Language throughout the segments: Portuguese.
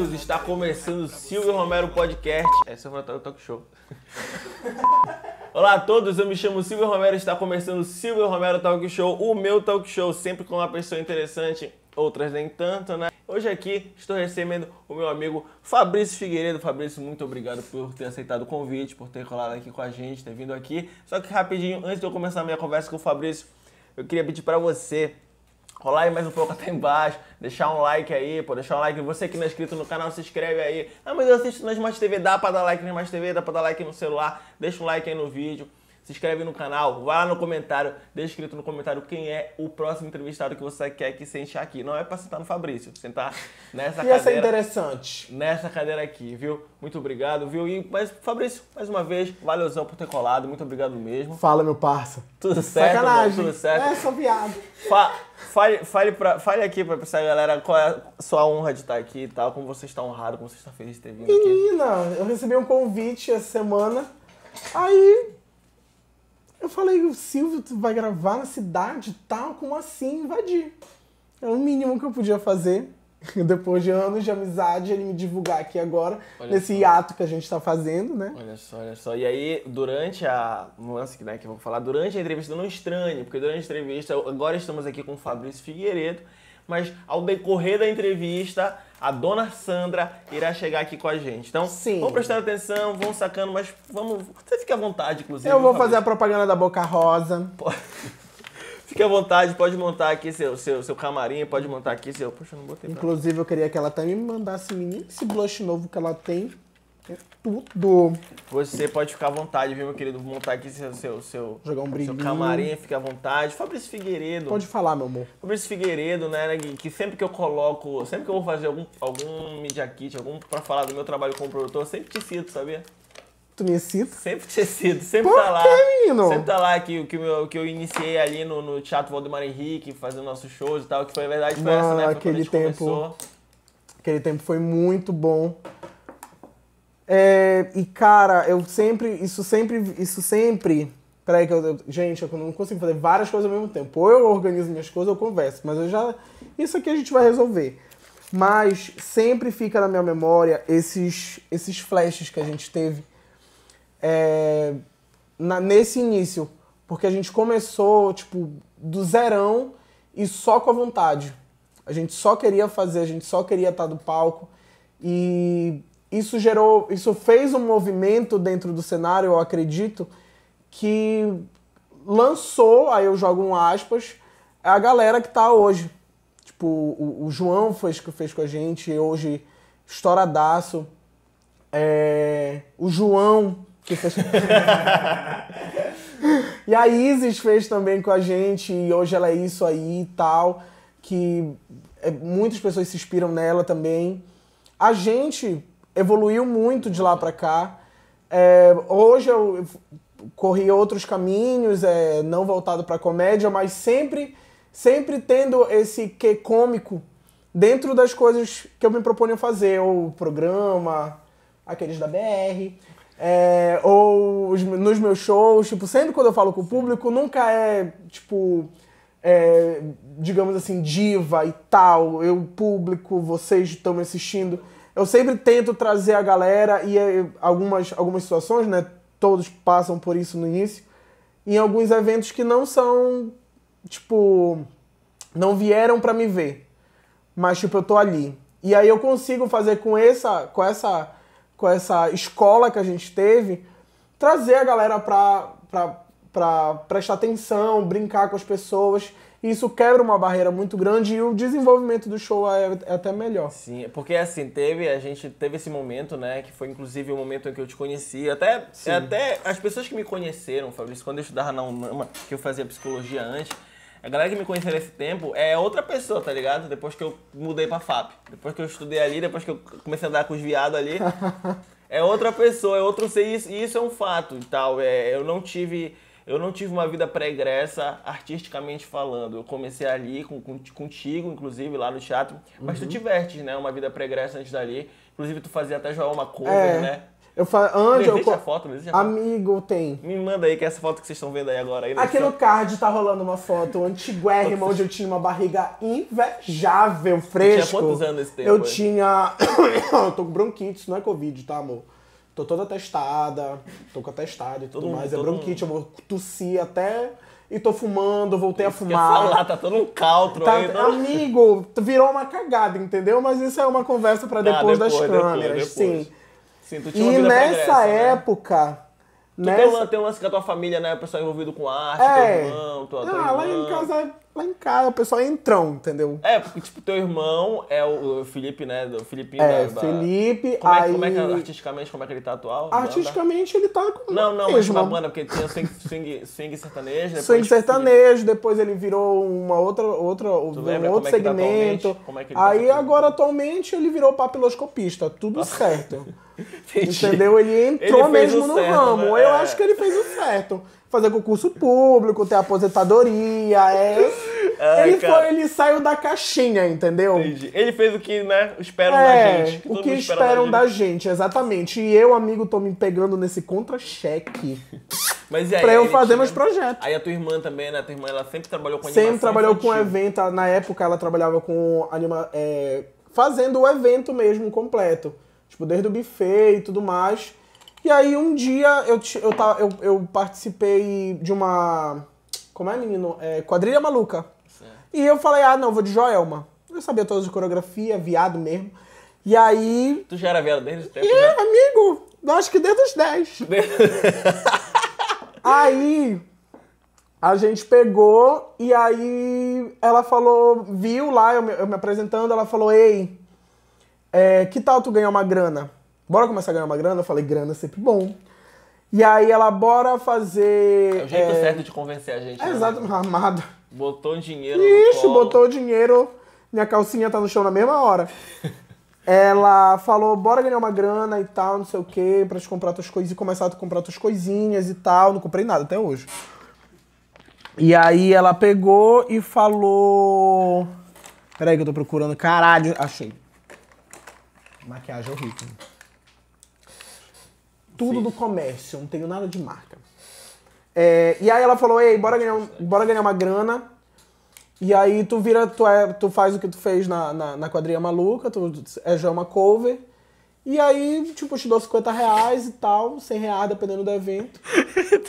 amigos, está começando o Silvio Romero Podcast. Essa é o talk show. Olá a todos, eu me chamo Silvio Romero, está começando o Silvio Romero Talk Show, o meu talk show, sempre com uma pessoa interessante, outras nem tanto, né? Hoje aqui estou recebendo o meu amigo Fabrício Figueiredo. Fabrício, muito obrigado por ter aceitado o convite, por ter colado aqui com a gente, ter vindo aqui. Só que rapidinho, antes de eu começar a minha conversa com o Fabrício, eu queria pedir para você rolar aí mais um pouco até embaixo, deixar um like aí, pô, deixar um like. Você que não é inscrito no canal, se inscreve aí. Ah, mas eu assisto na Smart TV, dá pra dar like na Smart TV, dá pra dar like no celular, deixa um like aí no vídeo se inscreve no canal, vai lá no comentário, deixa escrito no comentário quem é o próximo entrevistado que você quer que sente aqui. Não é para sentar no Fabrício, sentar nessa e cadeira. Essa é interessante. Nessa cadeira aqui, viu? Muito obrigado, viu? E mas Fabrício, mais uma vez, valeuzão por ter colado, muito obrigado mesmo. Fala, meu parça. Tudo certo? Sacanagem. tudo certo. É, sou viado. Fa fale, fale, pra, fale aqui pra essa galera qual é a sua honra de estar aqui e tal, como você está honrado, como você está feliz de ter vindo Menina, aqui. Menina, eu recebi um convite essa semana. Aí eu falei, o Silvio vai gravar na cidade tal, como assim invadir? É o mínimo que eu podia fazer. Depois de anos de amizade, ele me divulgar aqui agora, olha nesse só. hiato que a gente tá fazendo, né? Olha só, olha só. E aí, durante a. Lance, né, que eu vou falar, durante a entrevista, não estranhe, porque durante a entrevista, agora estamos aqui com o Fabrício Figueiredo, mas ao decorrer da entrevista, a dona Sandra irá chegar aqui com a gente. Então, Sim. vão prestar atenção, vão sacando, mas vamos. Você fica à vontade, inclusive. Eu vou fazer a propaganda da Boca Rosa. Pode. Fique à vontade, pode montar aqui seu, seu, seu camarim, pode montar aqui seu. Poxa, não botei. Pra... Inclusive, eu queria que ela também me mandasse menino esse blush novo que ela tem. É tudo. Você pode ficar à vontade, viu, meu querido? Vou montar aqui seu. seu, seu Jogar um brilhinho. Seu camarim, fica à vontade. Fabrício Figueiredo. Pode falar, meu amor. Fabrício Figueiredo, né, né que sempre que eu coloco, sempre que eu vou fazer algum, algum media kit, algum pra falar do meu trabalho como produtor, eu sempre te cito, sabia? Tu me cita? Sempre te cito, sempre Por tá lá. Que, menino? Sempre tá lá que, que, eu, que eu iniciei ali no, no Teatro Valdemar Henrique, fazendo nossos shows e tal, que foi, verdade, foi essa, né? Ah, foi aquele tempo. Começou. Aquele tempo foi muito bom. É, e cara, eu sempre, isso sempre, isso sempre, peraí que eu, eu, gente, eu não consigo fazer várias coisas ao mesmo tempo. Ou eu organizo minhas coisas, ou eu converso, mas eu já, isso aqui a gente vai resolver. Mas sempre fica na minha memória esses, esses flashes que a gente teve é, na, nesse início, porque a gente começou, tipo, do zerão e só com a vontade. A gente só queria fazer, a gente só queria estar do palco e isso gerou, isso fez um movimento dentro do cenário, eu acredito, que lançou, aí eu jogo um aspas, a galera que tá hoje. Tipo, o, o João fez que fez com a gente hoje, estouradaço. É, o João que fez E a Isis fez também com a gente, e hoje ela é isso aí e tal, que é, muitas pessoas se inspiram nela também. A gente, evoluiu muito de lá para cá. É, hoje eu corri outros caminhos, é, não voltado para comédia, mas sempre, sempre tendo esse que cômico dentro das coisas que eu me proponho fazer, ou programa, aqueles da BR, é, ou os, nos meus shows, tipo, sempre quando eu falo com o público, nunca é, tipo, é, digamos assim, diva e tal, eu público, vocês estão me assistindo eu sempre tento trazer a galera e eh, algumas, algumas situações, né? Todos passam por isso no início. Em alguns eventos que não são, tipo, não vieram para me ver. Mas, tipo, eu tô ali. E aí eu consigo fazer com essa, com essa, com essa escola que a gente teve, trazer a galera pra, pra, pra prestar atenção, brincar com as pessoas isso quebra uma barreira muito grande e o desenvolvimento do show é, é até melhor. Sim, porque assim, teve, a gente teve esse momento, né, que foi inclusive o momento em que eu te conheci, até, até as pessoas que me conheceram, Fabrício, quando eu estudava na UNAMA, que eu fazia psicologia antes, a galera que me conheceu nesse tempo é outra pessoa, tá ligado? Depois que eu mudei pra FAP. Depois que eu estudei ali, depois que eu comecei a andar com os viados ali. é outra pessoa, é outro ser. E isso é um fato e tal. É, eu não tive eu não tive uma vida pregressa artisticamente falando. Eu comecei ali com, com contigo, inclusive, lá no teatro. Mas uhum. tu tiveste, né? Uma vida pregressa antes dali. Inclusive, tu fazia até jogar uma cover, é. né? Eu falo, Ângelo. Existe eu... a foto, foto. Amigo, tem. Me manda aí, que é essa foto que vocês estão vendo aí agora. Aí Aqui no card tá rolando uma foto antiguérrima, onde eu tinha uma barriga invejável, fresco. tinha quantos anos esse tempo? Eu aí? tinha. eu tô com bronquite, isso não é Covid, tá, amor? Tô toda testada, tô com atestado e tudo todo mais. É mundo, é bronquite, mundo. eu vou tossir até. E tô fumando, voltei isso a fumar. Falar, tá todo um caltro tá, aí, Amigo, virou uma cagada, entendeu? Mas isso é uma conversa para tá, depois, depois, das câmeras, depois, depois. sim. Sim, tu tinha e nessa né? época. Né? Tu tem, um, tem um lance com a tua família, né? O pessoal envolvido com arte, é. teu irmão, tua, ah, lá em casa lá em casa, o pessoal é entrão, entendeu? É, porque, tipo, teu irmão é o Felipe, né? O Felipe é, da, Felipe, como aí... É, como é que, é artisticamente, como é que ele tá atual? Artisticamente, ele tá com Não, não, tipo, mesmo. mas uma banda, porque tinha swing, swing, swing sertanejo. Depois swing sertanejo, Felipe. depois ele virou uma outra, outra tu um lembra? É outro como tá segmento. É tá como é que ele tá aí, tá agora, atualmente, ele virou papiloscopista, tudo certo. Entendi. Entendeu? Ele entrou ele mesmo no certo, ramo. Né? Eu é. acho que ele fez o certo fazer concurso público, ter aposentadoria. É... ele, foi, ele, saiu da caixinha, entendeu? Entendi. Ele fez o que, né, esperam é, da gente. Que o que esperam da gente. da gente. exatamente. E eu, amigo, tô me pegando nesse contra-cheque. Mas e aí, pra eu fazer tinha... meus projetos. Aí a tua irmã também, né? A tua irmã, ela sempre trabalhou com animação. Sempre trabalhou infantil. com evento. Na época, ela trabalhava com anima... É, fazendo o evento mesmo, completo. Tipo, desde o buffet e tudo mais. E aí um dia eu, eu, eu, eu participei de uma. Como é, menino? É, quadrilha maluca. Certo. E eu falei, ah, não, vou de Joelma. Eu sabia todas de coreografia, viado mesmo. E aí. Tu já era viado desde o tempo? É, né? amigo! Acho que desde os 10. Desde... aí a gente pegou e aí ela falou, viu lá, eu me, eu me apresentando, ela falou, ei, é, que tal tu ganhar uma grana? bora começar a ganhar uma grana? Eu falei, grana é sempre bom. E aí ela, bora fazer. É o jeito é... certo de convencer a gente. É, né? Exato, né? armada. Botou dinheiro Ixi, no colo. botou dinheiro. Minha calcinha tá no chão na mesma hora. ela falou, bora ganhar uma grana e tal, não sei o quê, pra te comprar tuas coisas e começar a comprar tuas coisinhas e tal. Não comprei nada até hoje. E aí ela pegou e falou. Peraí que eu tô procurando. Caralho, achei. Maquiagem é horrível tudo Sim. do comércio, não tenho nada de marca. É, e aí ela falou, ei, bora ganhar, bora ganhar uma grana. E aí tu vira, tu, é, tu faz o que tu fez na, na, na quadrilha maluca, tu é já uma cover. E aí, tipo, te dou 50 reais e tal, 100 reais, dependendo do evento.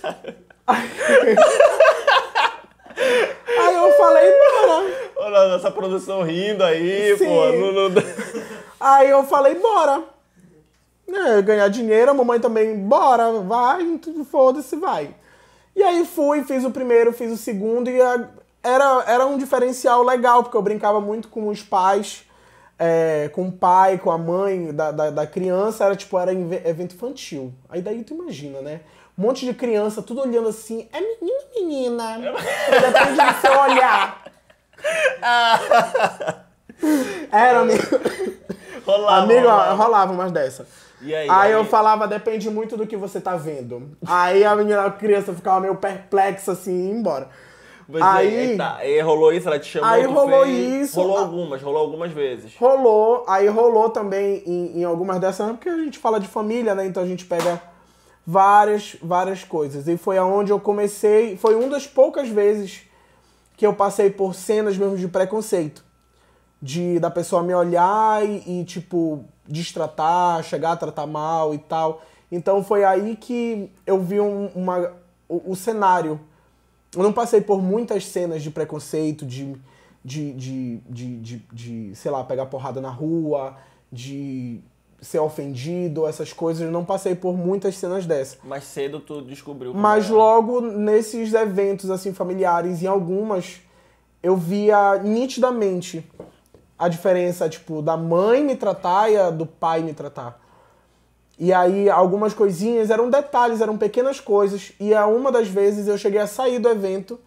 tá. aí, aí eu falei, bora. Olha, essa produção rindo aí, Sim. pô. Não, não... Aí eu falei, bora. Né, ganhar dinheiro, a mamãe também, bora, vai, foda-se, vai. E aí fui, fiz o primeiro, fiz o segundo, e a, era, era um diferencial legal, porque eu brincava muito com os pais, é, com o pai, com a mãe da, da, da, criança, era tipo, era evento infantil. Aí daí tu imagina, né? Um monte de criança, tudo olhando assim, é menino menina? É Depende do seu olhar. Ah. era, amigo. Rolava. Amigo, rolava mais dessa. E aí, aí, aí, eu falava, depende muito do que você tá vendo. Aí a menina, a criança ficava meio perplexa assim, ia embora. Mas é, aí, é, tá, aí rolou isso, ela te chamou. Aí rolou fez, isso. Rolou algumas, rolou algumas vezes. Rolou, aí rolou também em, em algumas dessas, porque a gente fala de família, né? Então a gente pega várias, várias coisas. E foi aonde eu comecei, foi uma das poucas vezes que eu passei por cenas mesmo de preconceito. De da pessoa me olhar e, e tipo, destratar, chegar a tratar mal e tal. Então foi aí que eu vi um, uma, o, o, cenário. Eu não passei por muitas cenas de preconceito, de, de, de, de, de, de, sei lá, pegar porrada na rua, de ser ofendido, essas coisas. Eu não passei por muitas cenas dessas. Mas cedo tu descobriu. Mas era. logo nesses eventos, assim, familiares, em algumas, eu via nitidamente a diferença, tipo, da mãe me tratar e a do pai me tratar. E aí algumas coisinhas eram detalhes, eram pequenas coisas. E a é uma das vezes eu cheguei a sair do evento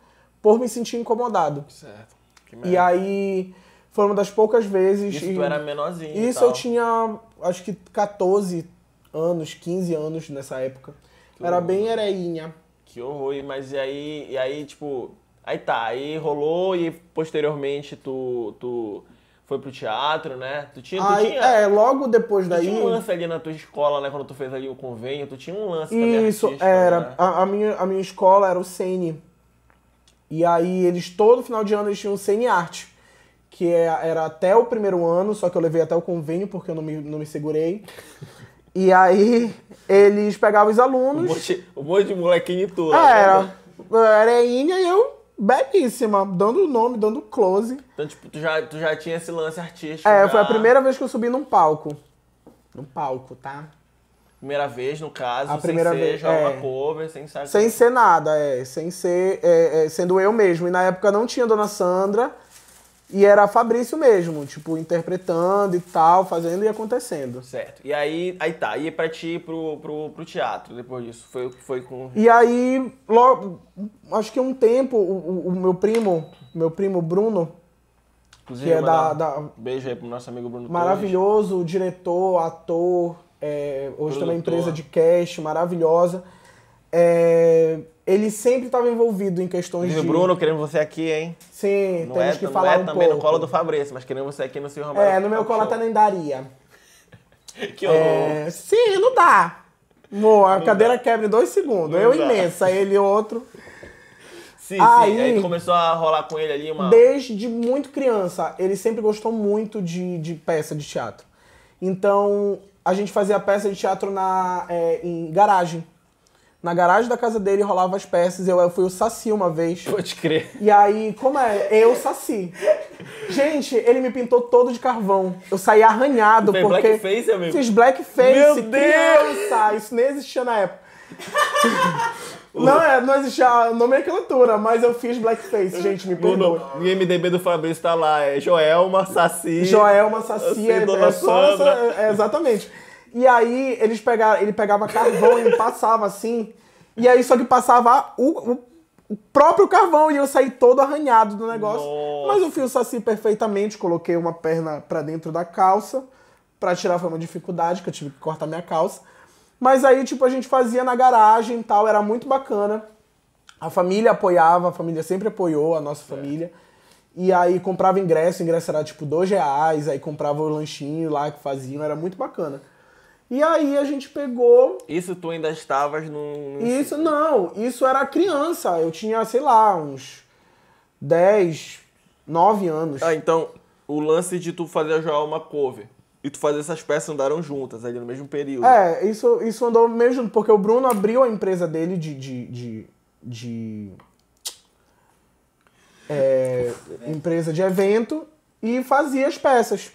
por me sentir incomodado. Certo. e aí foi uma das poucas vezes. Isso e, tu era menorzinho. Isso eu tinha acho que 14 anos, 15 anos nessa época. Que era horror. bem ereinha. Que horror, mas e aí, e aí, tipo. Aí tá, aí rolou e posteriormente tu, tu foi pro teatro, né? Tu tinha, tu Aí, tinha é, logo depois tu daí. Tinha um lance ali na tua escola, né? Quando tu fez ali o convênio, tu tinha um lance também. Isso, era. Né? A, a, minha, a minha escola era o CN. E aí eles, todo final de ano, eles tinham o CN Arte. Que é, era até o primeiro ano, só que eu levei até o convênio porque eu não me, não me segurei. E aí eles pegavam os alunos. Um monte, um monte de molequinho e tudo. É, né? era, era Inha e eu belíssima, dando o nome, dando close. Então, tipo, tu já, tu já tinha esse lance artístico. É, já... foi a primeira vez que eu subi num palco. Num palco, tá? Primeira vez, no caso, a primeira sem vez, ser é. uma cover, sem ser... Sem ser nada, é. Sem ser... É, é, sendo eu mesmo. E na época não tinha Dona Sandra e era Fabrício mesmo, tipo, interpretando e tal, fazendo e acontecendo. Certo. E aí, aí tá, ia é pra ti pro, pro, pro teatro depois disso. Foi, foi com. E aí, logo, acho que um tempo, o, o meu primo, meu primo Bruno, Inclusive, que é da, da... beijo aí pro nosso amigo Bruno Maravilhoso, Torres. diretor, ator, é, hoje Produtor. tem uma empresa de cast maravilhosa. É, ele sempre estava envolvido em questões Diz de... Bruno, queremos você aqui, hein? Sim, não temos é, que falar é um também pouco. no colo do Fabrício, mas queremos você aqui no Silvio Romero. É, no meu tá colo show. até nem daria. que horror. É... Sim, não dá. Amor, a não cadeira dá. quebra em dois segundos. Não eu dá. imensa, ele outro. Sim, aí, sim. Aí começou a rolar com ele ali uma... Desde muito criança, ele sempre gostou muito de, de peça de teatro. Então, a gente fazia peça de teatro na, é, em garagem na garagem da casa dele rolava as peças. Eu, eu fui o Saci uma vez. Pode crer. E aí, como é? Eu Saci. Gente, ele me pintou todo de carvão. Eu saí arranhado Tem porque. Blackface, amigo? Fiz blackface. Meu Deus! Criança. Isso nem existia na época. Não, é, não existia a nomenclatura, mas eu fiz blackface, gente, me perdoa. O MDB do Fabrício tá lá, é Joelma Saci. Joelma Saci, é, é, só essa, é, é, exatamente. E aí eles pegaram, ele pegava carvão e passava assim. E aí só que passava o, o, próprio carvão e eu saí todo arranhado do negócio. Nossa. Mas o fio saci perfeitamente, coloquei uma perna para dentro da calça. para tirar foi uma dificuldade, que eu tive que cortar minha calça. Mas aí, tipo, a gente fazia na garagem e tal, era muito bacana. A família apoiava, a família sempre apoiou a nossa é. família. É. E aí comprava ingresso, o ingresso era tipo dois reais, aí comprava o lanchinho lá que faziam, era muito bacana. E aí a gente pegou. Isso tu ainda estavas no. Isso, não, isso era criança. Eu tinha, sei lá, uns 10, 9 anos. Ah, então o lance de tu fazer a Joel uma cover e tu fazer essas peças andaram juntas ali no mesmo período. É, isso, isso andou meio junto, porque o Bruno abriu a empresa dele de. de, de, de é, empresa de evento e fazia as peças.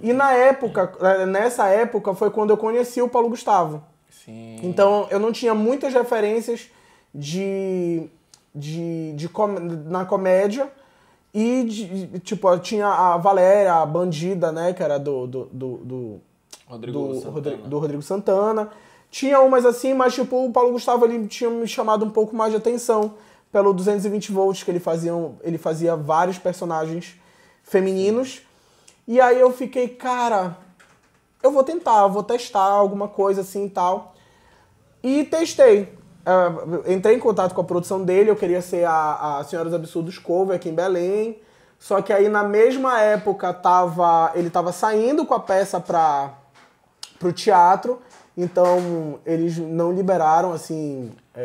E na época, é, nessa época, foi quando eu conheci o Paulo Gustavo. Sim. Então eu não tinha muitas referências de, de, de com, na comédia. E, de, tipo, tinha a Valéria, a bandida, né? Que era do. do, do, do Rodrigo, do, Santana. do Rodrigo Santana. Tinha umas assim, mas tipo, o Paulo Gustavo ele tinha me chamado um pouco mais de atenção pelo 220 volts que ele fazia, ele fazia vários personagens femininos. E aí eu fiquei, cara, eu vou tentar, eu vou testar alguma coisa assim e tal. E testei. Uh, entrei em contato com a produção dele, eu queria ser a, a Senhora dos Absurdos Cover aqui em Belém. Só que aí na mesma época tava, ele tava saindo com a peça para pro teatro, então eles não liberaram assim é, é,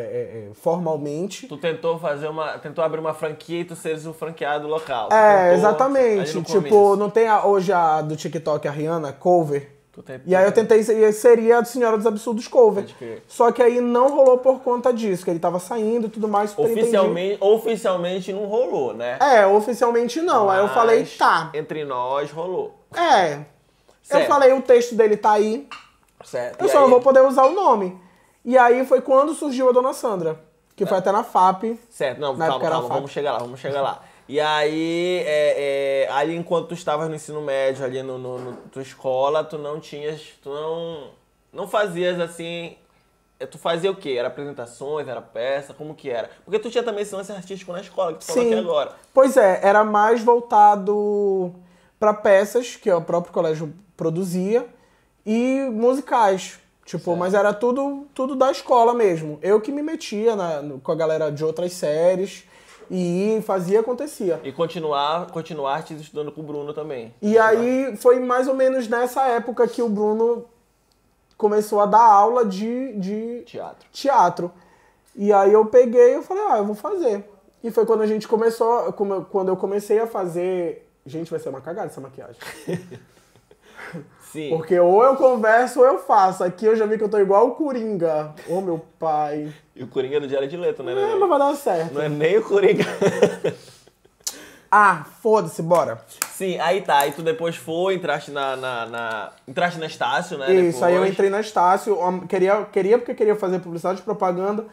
é, formalmente. Tu tentou fazer uma. Tentou abrir uma franquia e tu seres o franqueado local. Tu é, exatamente. Tipo, não tem a, hoje a do TikTok, a Rihanna, cover. tentou. E aí eu tentei, seria a Senhora dos Absurdos cover. Só que aí não rolou por conta disso, que ele tava saindo e tudo mais. Oficialmente, oficialmente não rolou, né? É, oficialmente não. Mas, aí eu falei, tá. Entre nós rolou. É. Certo. Eu falei, o texto dele tá aí. Certo. Eu e só aí? não vou poder usar o nome. E aí foi quando surgiu a Dona Sandra, que é. foi até na FAP. Certo, não, na calma, época calma, vamos chegar lá, vamos chegar lá. E aí, é, é, ali enquanto tu estavas no ensino médio, ali no, no, no, tua escola, tu não tinhas, tu não, não fazias assim, é, tu fazia o quê? Era apresentações, era peça, como que era? Porque tu tinha também esse lance artístico na escola, que tu Sim. falou aqui agora. Pois é, era mais voltado para peças, que o próprio colégio produzia, e musicais, Tipo, certo. mas era tudo, tudo da escola mesmo. Eu que me metia na, no, com a galera de outras séries e fazia acontecia. E continuar, te estudando com o Bruno também. E continuar. aí foi mais ou menos nessa época que o Bruno começou a dar aula de, de teatro. teatro. E aí eu peguei e falei, ah, eu vou fazer. E foi quando a gente começou, quando eu comecei a fazer. Gente, vai ser uma cagada essa maquiagem. Sim. Porque ou eu converso ou eu faço. Aqui eu já vi que eu tô igual o Coringa. Ô, oh, meu pai. E o Coringa é do Diário de Leto, né? É, mas vai dar certo. Não é nem o Coringa. ah, foda-se, bora. Sim, aí tá. Aí tu depois foi, entraste na... na, na... Entraste na Estácio, né? Isso, depois. aí eu entrei na Estácio. Hum, queria, queria porque queria fazer publicidade de propaganda.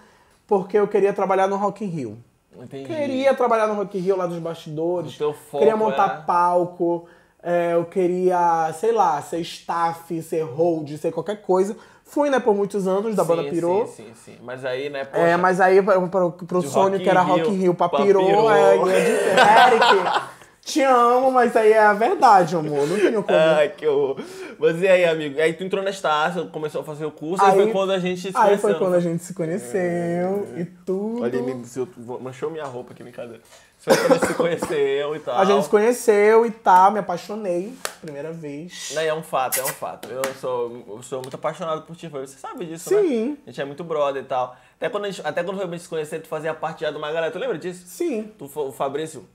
Porque eu queria trabalhar no Rock in Rio. Entendi. Queria trabalhar no Rock in Rio lá dos bastidores. O teu foco, queria montar é? palco é, eu queria, sei lá, ser staff, ser hold, ser qualquer coisa. Fui, né, por muitos anos, da sim, banda Pirou. Sim, sim, sim. Mas aí, né, é, poxa, É, mas aí pra, pra, pro Sônio, que era Rock in Rio, pra Pirou, é, é de Eric... Te amo, mas aí é a verdade, amor. Não tenho como. Ai, que horror. Mas e aí, amigo? Aí tu entrou na Estácio, começou a fazer o curso, aí, aí foi quando a gente se aí conheceu. Aí foi quando a gente se conheceu é. e tudo. Olha, ele manchou minha roupa aqui, brincadeira. Você se conheceu e tal. A gente se conheceu e tal, me apaixonei, primeira vez. Não, é um fato, é um fato. Eu sou, eu sou muito apaixonado por ti, você sabe disso, né? Sim. Né? A gente é muito brother e tal. Até quando, a gente, até quando foi se conhecer, tu fazia parte já de uma galera, tu lembra disso? Sim. Tu, o Fabrício,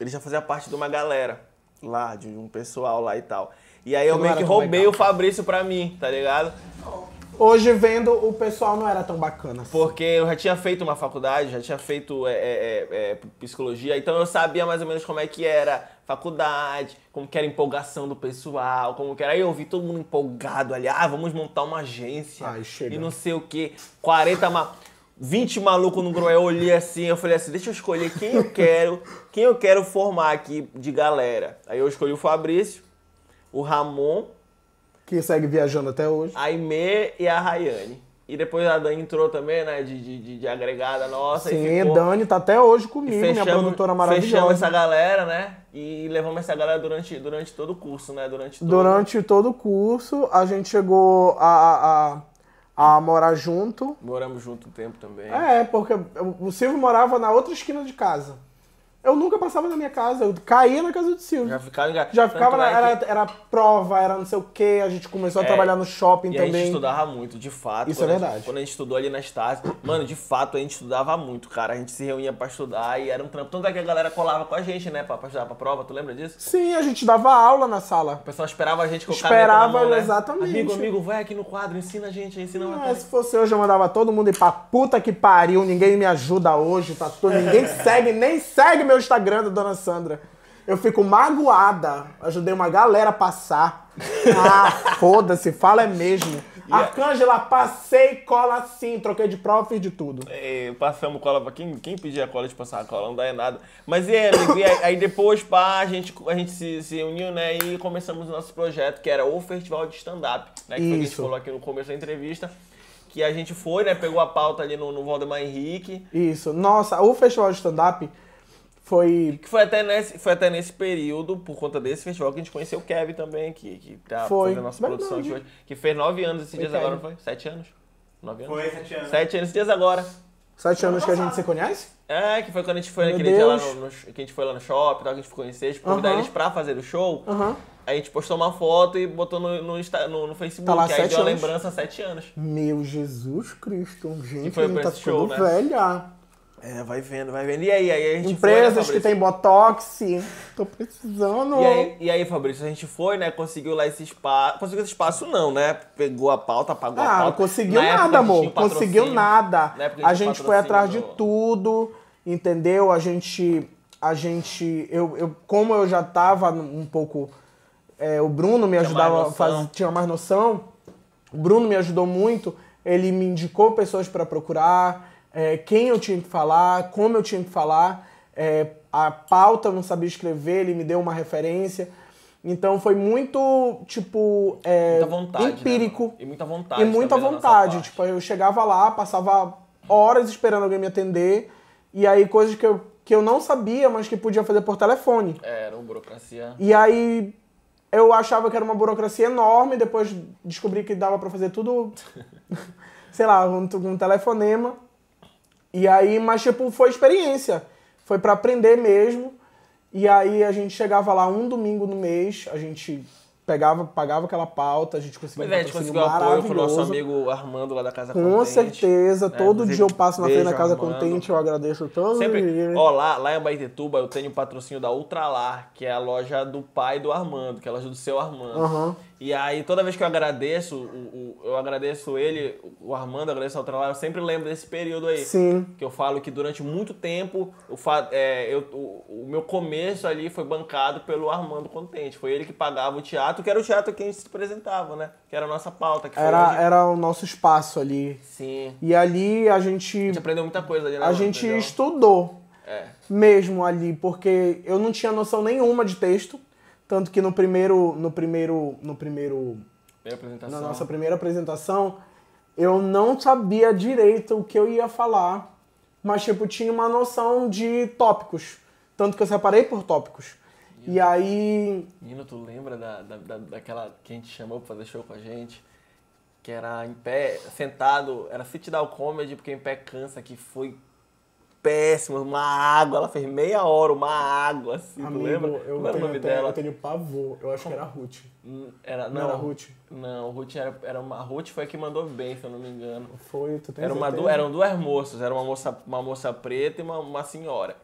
ele já fazia parte de uma galera lá, de um pessoal lá e tal. E aí eu, meio que roubei o Fabrício pra mim, tá ligado? Não. Hoje, vendo, o pessoal não era tão bacana. Assim. Porque eu já tinha feito uma faculdade, já tinha feito é, é, é, é, psicologia, então eu sabia mais ou menos como é que era faculdade, como que era a empolgação do pessoal, como que era. Aí eu vi todo mundo empolgado ali, ah, vamos montar uma agência. Ai, chega. E não sei o quê. 40 ma... 20 malucos no grupo. Eu olhei assim, eu falei assim, deixa eu escolher quem eu quero, quem eu quero formar aqui de galera. Aí eu escolhi o Fabrício, o Ramon que segue viajando até hoje. A Aimee e a Rayane. E depois a Dani entrou também, né? De, de, de agregada nossa. Sim, e ficou... Dani tá até hoje comigo, fechamos, minha produtora maravilhosa. Fechamos essa galera, né? E levamos essa galera durante, durante todo o curso, né? Durante todo, durante todo o curso, a gente chegou a, a, a, morar junto. Moramos junto um tempo também. É, porque o Silvio morava na outra esquina de casa. Eu nunca passava na minha casa, eu caía na casa do Silvio. Já ficava, já ficava na, é era, era prova, era não sei o quê, a gente começou a é, trabalhar no shopping também. A gente estudava muito, de fato. Isso é verdade. A gente, quando a gente estudou ali na Estácio, mano, de fato a gente estudava muito, cara. A gente se reunia pra estudar e era um trampo. Tanto é que a galera colava com a gente, né, pra, pra estudar pra prova, tu lembra disso? Sim, a gente dava aula na sala. O pessoal esperava a gente com o Esperava, mão, né? exatamente. Amigo, amigo, vai aqui no quadro, ensina a gente, ensina uma ah, Se fosse hoje, eu mandava todo mundo ir pra puta que pariu, ninguém me ajuda hoje, tá tudo. Ninguém segue, nem segue meu meu Instagram da Dona Sandra. Eu fico magoada. Ajudei uma galera a passar. Ah, foda-se, fala é mesmo. Yeah. É- Arcângela, passei cola sim, troquei de prova, fiz de tudo. É, passamos cola pra quem, quem a cola de passar a cola, não dá em nada. Mas é, amigo, e aí, aí, depois, pá, a gente, a gente se, se uniu, né, e começamos o nosso projeto, que era o Festival de Stand-Up, né, que, que a gente falou aqui no começo da entrevista que a gente foi, né? Pegou a pauta ali no, no Valdemar Henrique. Isso. Nossa, o Festival de Stand-Up foi. Que foi até, nesse, foi até nesse período, por conta desse festival, que a gente conheceu o Kevin também, que, que tá foi. fazendo a nossa Verdade. produção de hoje. Que fez nove anos esses foi dias Kevin. agora, não foi? Sete anos? Nove anos? Foi, sete anos. Sete anos esses dias agora. Sete anos que a gente se conhece? É, que foi quando a gente foi Meu naquele Deus. dia lá no, no, que a gente foi lá no shopping, tal, que a gente foi conhecer, a gente convidou eles pra fazer o show. a gente postou uma foto e botou no, no, no, no Facebook. Tá lá, aí deu a lembrança há sete anos. Meu Jesus Cristo, gente, que foi a gente tá show, ficando né? velha. É, vai vendo, vai vendo. E aí, aí a gente Empresas foi, né, que tem botox, tô precisando. E aí, e aí, Fabrício, a gente foi, né? Conseguiu lá esse espaço. Conseguiu esse espaço, não, né? Pegou a pauta, pagou ah, a pauta. Ah, conseguiu Na nada, amor. Conseguiu nada. A gente, a gente foi atrás de tudo, entendeu? A gente. A gente. Eu, eu, como eu já tava um pouco. É, o Bruno me tinha ajudava, faz, tinha mais noção. O Bruno me ajudou muito. Ele me indicou pessoas para procurar é, quem eu tinha que falar, como eu tinha que falar. É, a pauta eu não sabia escrever, ele me deu uma referência. Então foi muito, tipo, é, vontade, né, empírico. Né, e muita vontade. E muita vontade. Tipo, eu chegava lá, passava horas esperando alguém me atender. E aí coisas que eu, que eu não sabia, mas que podia fazer por telefone. É, era uma burocracia. E aí eu achava que era uma burocracia enorme, depois descobri que dava para fazer tudo, sei lá, com um, um telefonema. E aí, mas tipo, foi experiência. Foi para aprender mesmo. E aí a gente chegava lá um domingo no mês, a gente pegava, pagava aquela pauta, a gente conseguia Pois é, a gente conseguiu apoio com o nosso amigo Armando lá da Casa Com Contente, certeza, né? todo dia eu passo na frente da Casa Armando. Contente, eu agradeço todos Sempre, ó, lá, lá em Baitetuba eu tenho o um patrocínio da Ultralar, que é a loja do pai do Armando, que é a loja do seu Armando. Uhum. E aí, toda vez que eu agradeço, o, o, eu agradeço ele, o Armando, agradeço ao trabalho, eu sempre lembro desse período aí. Sim. Que eu falo que durante muito tempo, eu, é, eu, o, o, meu começo ali foi bancado pelo Armando Contente. Foi ele que pagava o teatro, que era o teatro que a gente se apresentava, né? Que era a nossa pauta. era, era o nosso espaço ali. Sim. E ali a gente. A gente aprendeu muita coisa ali né? A gente entendeu? estudou. É. Mesmo ali, porque eu não tinha noção nenhuma de texto. Tanto que no primeiro. No primeiro. No primeiro. Na nossa primeira apresentação, eu não sabia direito o que eu ia falar, mas tipo, tinha uma noção de tópicos. Tanto que eu separei por tópicos. E, aí. Nino, tu lembra da, da, da, daquela que a gente chamou pra fazer show com a gente? Que era em pé, sentado, era City down comedy, porque em pé cansa, que foi péssimo uma água. Ela fez meia hora, uma água, assim, Amigo, tu lembra? Eu Como era o nome dela? Eu tenho pavor, eu acho que era a Ruth. Hum, era, não, não era Ruth. Não, Ruth era, era uma. Ruth foi a que mandou bem, se eu não me engano. Foi, tu tem era uma du, Eram duas moças, era uma moça, uma moça preta e uma, uma senhora.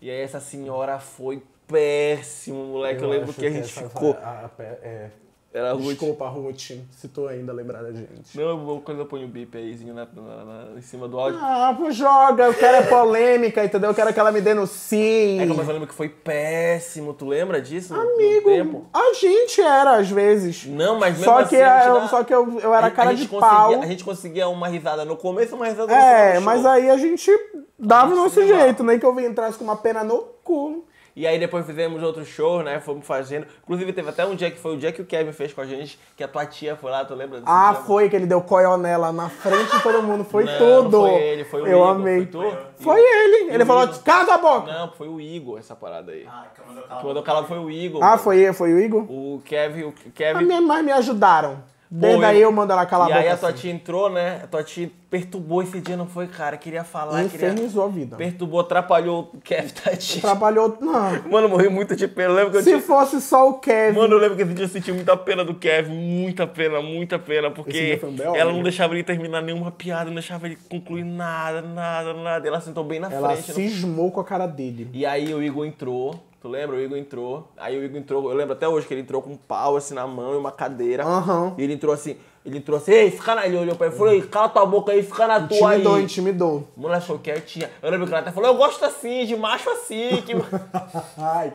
E aí essa senhora foi péssimo, moleque. Eu, eu lembro que, que a gente ficou. A, a, é, era Ruth. Desculpa, Ruth, se tu ainda lembrar da gente. Não, quando eu ponho o bip aizinho na, na, na, em cima do áudio. Ah, pô, joga, eu quero é polêmica, entendeu? Eu quero que ela me denuncie. É, mas eu lembro que foi péssimo, tu lembra disso? Amigo, a gente era às vezes. Não, mas mesmo só assim, que eu, dá... Só que eu, eu era a, cara a de pau. A gente conseguia uma risada no começo, uma risada no É, mas aí a gente dava a o nosso jeito, nem que eu entrasse com uma pena no cu. E aí depois fizemos outro show, né? Fomos fazendo. Inclusive teve até um dia que foi o dia que o Kevin fez com a gente, que a tua tia foi lá, tu lembra disso? Ah, dia, foi, que ele deu coionela na frente de todo mundo. Foi não, tudo. Não foi ele, foi o Eu Igor. Amei. Foi, tu? foi ele. E ele falou, casa a boca. Não, foi o Igor essa parada aí. Ah, que mandou calar. Que mandou calar foi o Igor. Ah, foi foi, foi o Igor? O Kevin, o Kevin. Mas me ajudaram. Desde daí aí eu mando ela calar a boca. E aí a tua assim. tia entrou, né? A tua tia perturbou esse dia, não foi, cara? Queria falar, Infernizou queria... a vida. Perturbou, atrapalhou o Kevin, tadinho. Tá, atrapalhou, não. Mano, morri muito de pena. lembro que Se eu Se fosse só o Kevin. Mano, eu lembro que esse dia eu senti muita pena do Kevin. Muita pena, muita pena. Porque ela né? não deixava ele terminar nenhuma piada, não deixava ele concluir nada, nada, nada. Ela sentou bem na ela frente. Ela cismou não... com a cara dele. E aí o Igor entrou. Tu lembra? O Igor entrou. Aí o Igor entrou, eu lembro até hoje que ele entrou com um pau assim na mão e uma cadeira. Uhum. E ele entrou assim. Ele trouxe, ei, fica na. Ele olhou pra ele e falou, ei, cala tua boca aí, fica na tua aí. Intimidou, intimidou. mulher achou quietinha. Eu lembro que ela até falou, eu gosto assim, de macho assim. Que... Ai.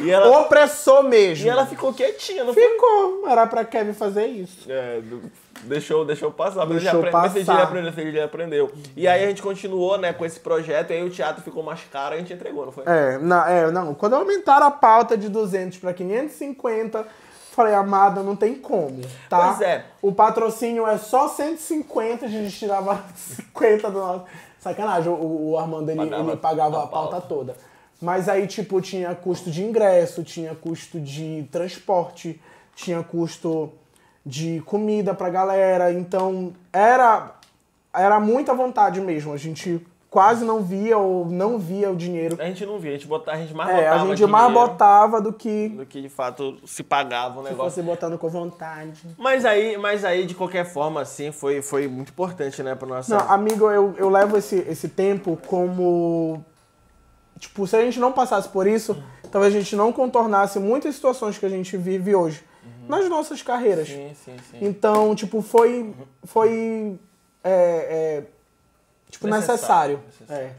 E ela... opressou mesmo. E ela ficou quietinha, não Ficou. Foi? Era pra Kevin fazer isso. É, deixou, deixou passar. Mas deixou ele aprend... passar. Mas ele aprendeu, ele aprendeu. E aí a gente continuou, né, com esse projeto. E aí o teatro ficou mais caro e a gente entregou, não foi? É, não, é, não. quando aumentaram a pauta de 200 pra 550 Falei, amada, não tem como, tá? Pois é. O patrocínio é só 150, a gente tirava 50 do nosso. Sacanagem, o, o Armando ele, Pagava ele pagava a, a pauta, pauta toda. Mas aí, tipo, tinha custo de ingresso, tinha custo de transporte, tinha custo de comida pra galera. Então, era, era muita vontade mesmo. A gente quase não via ou não via o dinheiro. A gente não via, a gente, botava, a gente mais é, botava. A gente mais botava do que. Do que de fato se pagava o negócio. Se fosse botando com vontade. Mas aí, mas aí de qualquer forma, assim, foi, foi muito importante, né, pra nossa. Não, amigo, eu, eu levo esse, esse tempo como. Tipo, se a gente não passasse por isso, talvez a gente não contornasse muitas situações que a gente vive hoje. Uhum. Nas nossas carreiras. Sim, sim, sim. Então, tipo, foi. Foi. É, é, Tipo, necessário. necessário. É.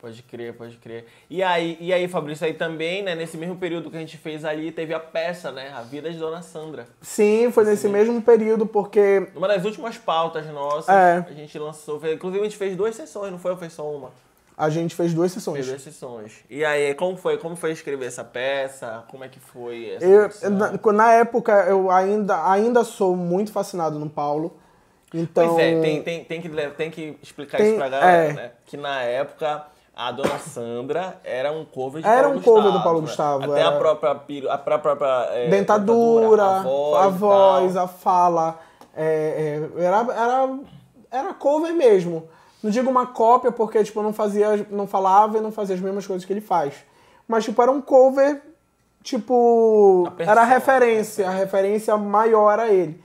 Pode crer, pode crer. E aí, e aí, Fabrício, aí também, né, nesse mesmo período que a gente fez ali, teve a peça, né? A vida de Dona Sandra. Sim, foi nesse Sim. mesmo período, porque. Uma das últimas pautas nossas, é. a gente lançou. Inclusive, a gente fez duas sessões, não foi? Ou fez só uma? A gente fez duas sessões. Fez duas sessões. E aí, como foi? Como foi escrever essa peça? Como é que foi essa eu, na, na, época, eu ainda, ainda sou muito fascinado no Paulo. Então, pois é, então, tem, tem, tem, que, tem que explicar tem, isso pra é. galera, é. né? Que na época a dona Sandra era um cover de era Paulo um Gustavo, cover do Paulo né? Gustavo até era... a é. própria a própria é, dentadura a voz, a, voz a, fala é, é, era, era era cover mesmo não digo uma cópia porque tipo não fazia não falava e não fazia as mesmas coisas que ele faz mas tipo era um cover tipo a pessoa, era a referência a referência maior a ele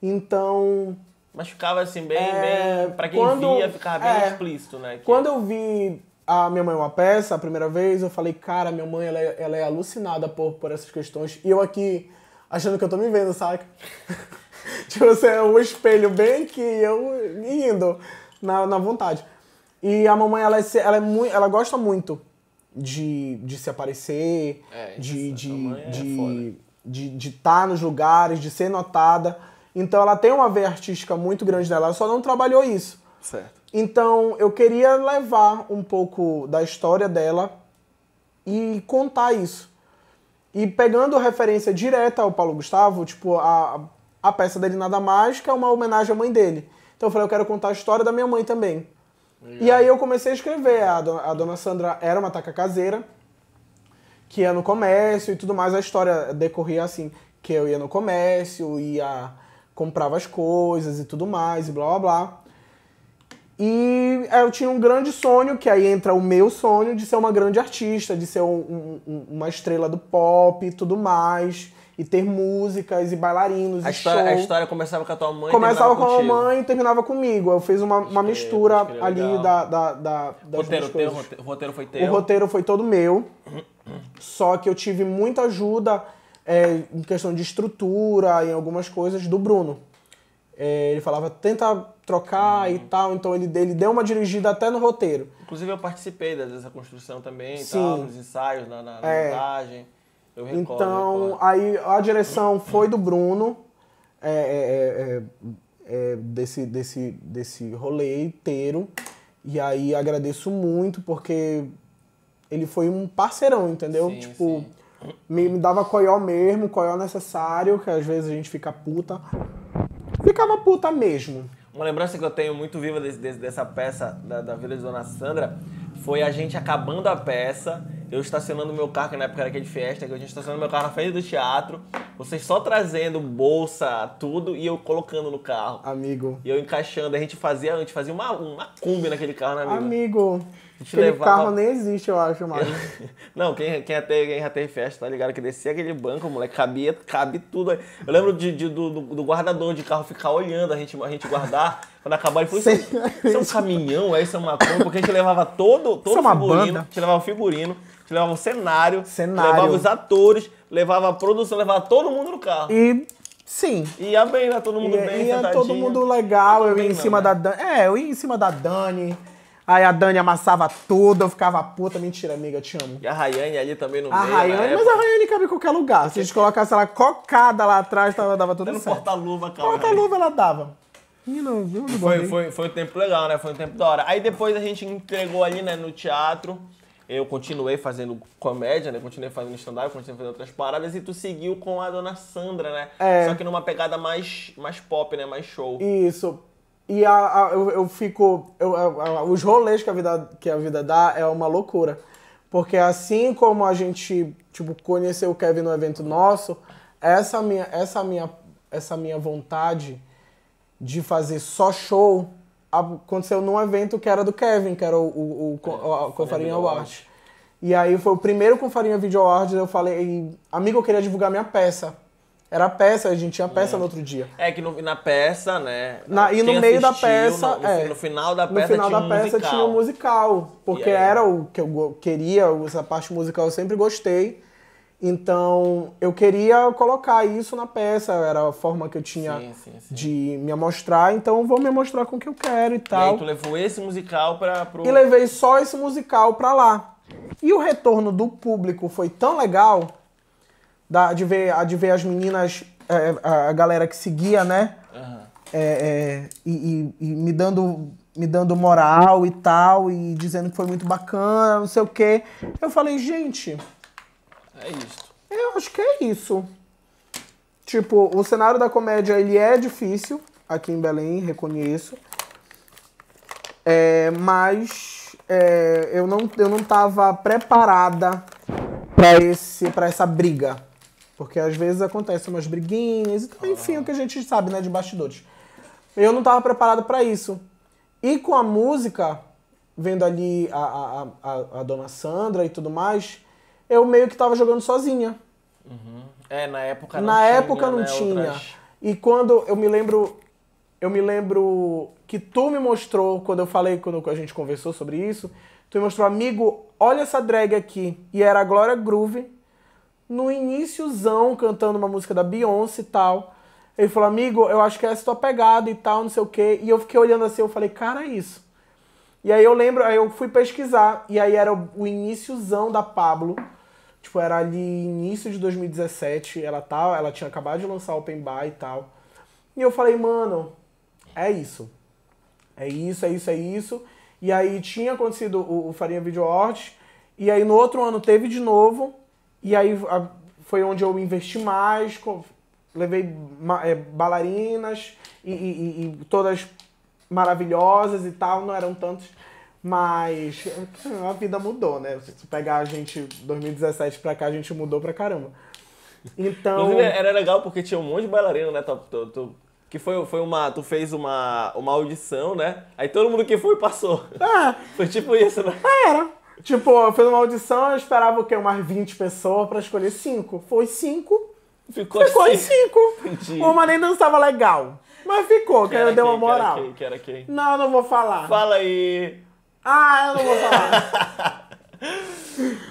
então mas ficava assim, bem, é, bem. Pra quem quando, via, ficava bem é, explícito, né? Que... Quando eu vi a minha mãe uma peça a primeira vez, eu falei, cara, minha mãe ela, é, ela é alucinada por, por essas questões. E eu aqui, achando que eu tô me vendo, saca? tipo, você é um espelho bem que eu indo na, na vontade. E a mamãe, ela, é, ela, é muito, ela gosta muito de, de se aparecer, é, de, é de, de, de, de estar nos lugares, de ser notada. Então ela tem uma veia artística muito grande dela, ela só não trabalhou isso. Certo. Então eu queria levar um pouco da história dela e contar isso. E pegando referência direta ao Paulo Gustavo, tipo, a, a peça dele Nada Mais, que é uma homenagem à mãe dele. Então eu falei, eu quero contar a história da minha mãe também. E aí eu comecei a escrever. A, do, a dona Sandra era uma taca caseira, que ia no comércio e tudo mais. A história decorria assim, que eu ia no comércio, ia comprava as coisas e tudo mais, e blá blá blá. E é, eu tinha um grande sonho, que aí entra o meu sonho de ser uma grande artista, de ser um, um, uma estrela do pop e tudo mais, e ter músicas e bailarinos. A, e história, show. a história começava com a tua mãe Começava com a mãe e terminava comigo. Eu fiz uma, uma é, mistura é ali da. da, da das roteiro, teu, o roteiro foi teu. O roteiro foi todo meu. Só que eu tive muita ajuda é, em questão de estrutura, em algumas coisas, do Bruno. É, ele falava, tenta trocar e uhum. tal, então ele, ele deu uma dirigida até no roteiro. Inclusive eu participei dessa construção também, Sim. Tal, nos ensaios, na, na, na é. montagem. Eu recordo, então, recordo. aí a direção foi do Bruno, é, é, é, desse, desse, desse rolê inteiro. E aí agradeço muito, porque ele foi um parceirão, entendeu? Sim, tipo, sim me, me dava coió mesmo, coió necessário, que às vezes a gente fica puta. Ficava puta mesmo. Uma lembrança que eu tenho muito viva desse, desse, dessa peça da, da Vila de Dona Sandra foi a gente acabando a peça, eu estacionando meu carro, que na época era aquele festa, que eu tinha estacionando meu carro na frente do teatro, vocês só trazendo bolsa, tudo, e eu colocando no carro. Amigo. E eu encaixando, a gente fazia, a gente fazia uma, uma cumbi naquele carro, né, amigo? Amigo, Aquele levava... carro nem existe, eu acho, mais. não, quem, quem, já quem já teve festa, tá ligado? Que descia aquele banco, moleque, cabia, cabe tudo. Eu lembro de, de do, do, guardador de carro ficar olhando a gente, a gente guardar, quando acabar, ele falou, isso, é isso é um caminhão, é isso é uma coisa, porque a gente levava todo, todo isso figurino, é uma banda. a gente levava o figurino, a gente levava o cenário, cenário, levava os atores, levava a produção, levava todo mundo no carro. E... Sim. Ia bem, né? Todo mundo ia, bem, Ia todo mundo legal, todo eu ia em cima né? da Dani. É, eu ia em cima da Dani Aí a Dani amassava tudo, eu ficava puta. Mentira, amiga, te amo. E a Rayane ali também no a meio. A né? Rayane, é mas a Rayane cabe em qualquer lugar. Se a gente colocasse ela cocada lá atrás, tava, dava tudo Até certo. porta-luva, cara. Porta-luva ela dava. Menino, viu? Foi, foi, foi um tempo legal, né? Foi um tempo da hora. Aí depois a gente entregou ali, né, no teatro. Eu continuei fazendo comédia, né? Continuei fazendo stand-up, continuei fazendo outras paradas. E tu seguiu com a dona Sandra, né? É. Só que numa pegada mais, mais pop, né? Mais show. Isso. E a, a eu, eu, fico. Eu, a, os rolês que a, vida, que a vida dá é uma loucura. Porque assim como a gente tipo, conheceu o Kevin no evento nosso, essa minha, essa minha, essa minha vontade de fazer só show aconteceu num evento que era do Kevin, que era o, o, o, o, Confarinha Award. E aí foi o primeiro Confarinha Video Awards, eu falei, amigo, eu queria divulgar minha peça. Era peça, a gente tinha peça hum. no outro dia. É que no, na peça, né? Na, e no meio da peça. No, é, no, final da peça. No final tinha da peça musical. tinha o um musical. Porque era o que eu queria, essa parte musical eu sempre gostei. Então eu queria colocar isso na peça, era a forma que eu tinha sim, sim, sim. de me amostrar, então vou me mostrar com o que eu quero e tal. E aí tu levou esse musical para pro... E levei só esse musical para lá. E o retorno do público foi tão legal da, de, ver, de ver as meninas, é, a galera que seguia, né? Uhum. É, é, e, e, e, me dando me dando moral e tal, e dizendo que foi muito bacana, não sei o quê. Eu falei, gente. É isso. Eu acho que é isso. Tipo, o cenário da comédia ele é difícil aqui em Belém, reconheço. É, mas é, eu, não, eu não tava preparada para esse para essa briga. Porque às vezes acontecem umas briguinhas e enfim, o que a gente sabe, né, de bastidores. Eu não estava preparado para isso. E com a música, vendo ali a, a, a, a, dona Sandra e tudo mais, eu meio que estava jogando sozinha. Uhum. É, na época não na tinha. Na época não né, tinha. Outras... E quando eu me lembro. Eu me lembro que tu me mostrou, quando eu falei, quando a gente conversou sobre isso, tu me mostrou, amigo, olha essa drag aqui. E era a Glória Groove no iníciozão, cantando uma música da Beyoncé e tal. Ele falou, amigo, eu acho que essa é a tua pegada e tal, não sei o quê. E eu fiquei olhando assim, eu falei, cara, é isso. E aí eu lembro, aí eu fui pesquisar, e aí era o iníciozão da Pablo. Tipo, era ali início de 2017, ela tal tá, ela tinha acabado de lançar Open Bar e tal. E eu falei, mano, é isso. É isso, é isso, é isso. E aí tinha acontecido o, o Farinha Video Art, e aí no outro ano teve de novo. E aí a, foi onde eu investi mais, levei é, bailarinas e, e, e, todas maravilhosas e tal, não eram tantos, mas a vida mudou, né? Se tu pegar a gente 2017 pra cá, a gente mudou pra caramba. Então. Inclusive, é, era legal porque tinha um monte de bailarina né? Tu, tu, tu, que foi, foi uma. Tu fez uma, uma audição, né? Aí todo mundo que foi passou. Ah, foi tipo isso, né? Era. Tipo, eu fiz uma audição, eu esperava o quê? Umas 20 pessoas pra escolher 5. Foi 5. Ficou, ficou em 5. Uma nem dançava legal. Mas ficou, que, que deu uma moral. Que era quem? Que não, não vou falar. Fala aí. Ah, eu não vou falar.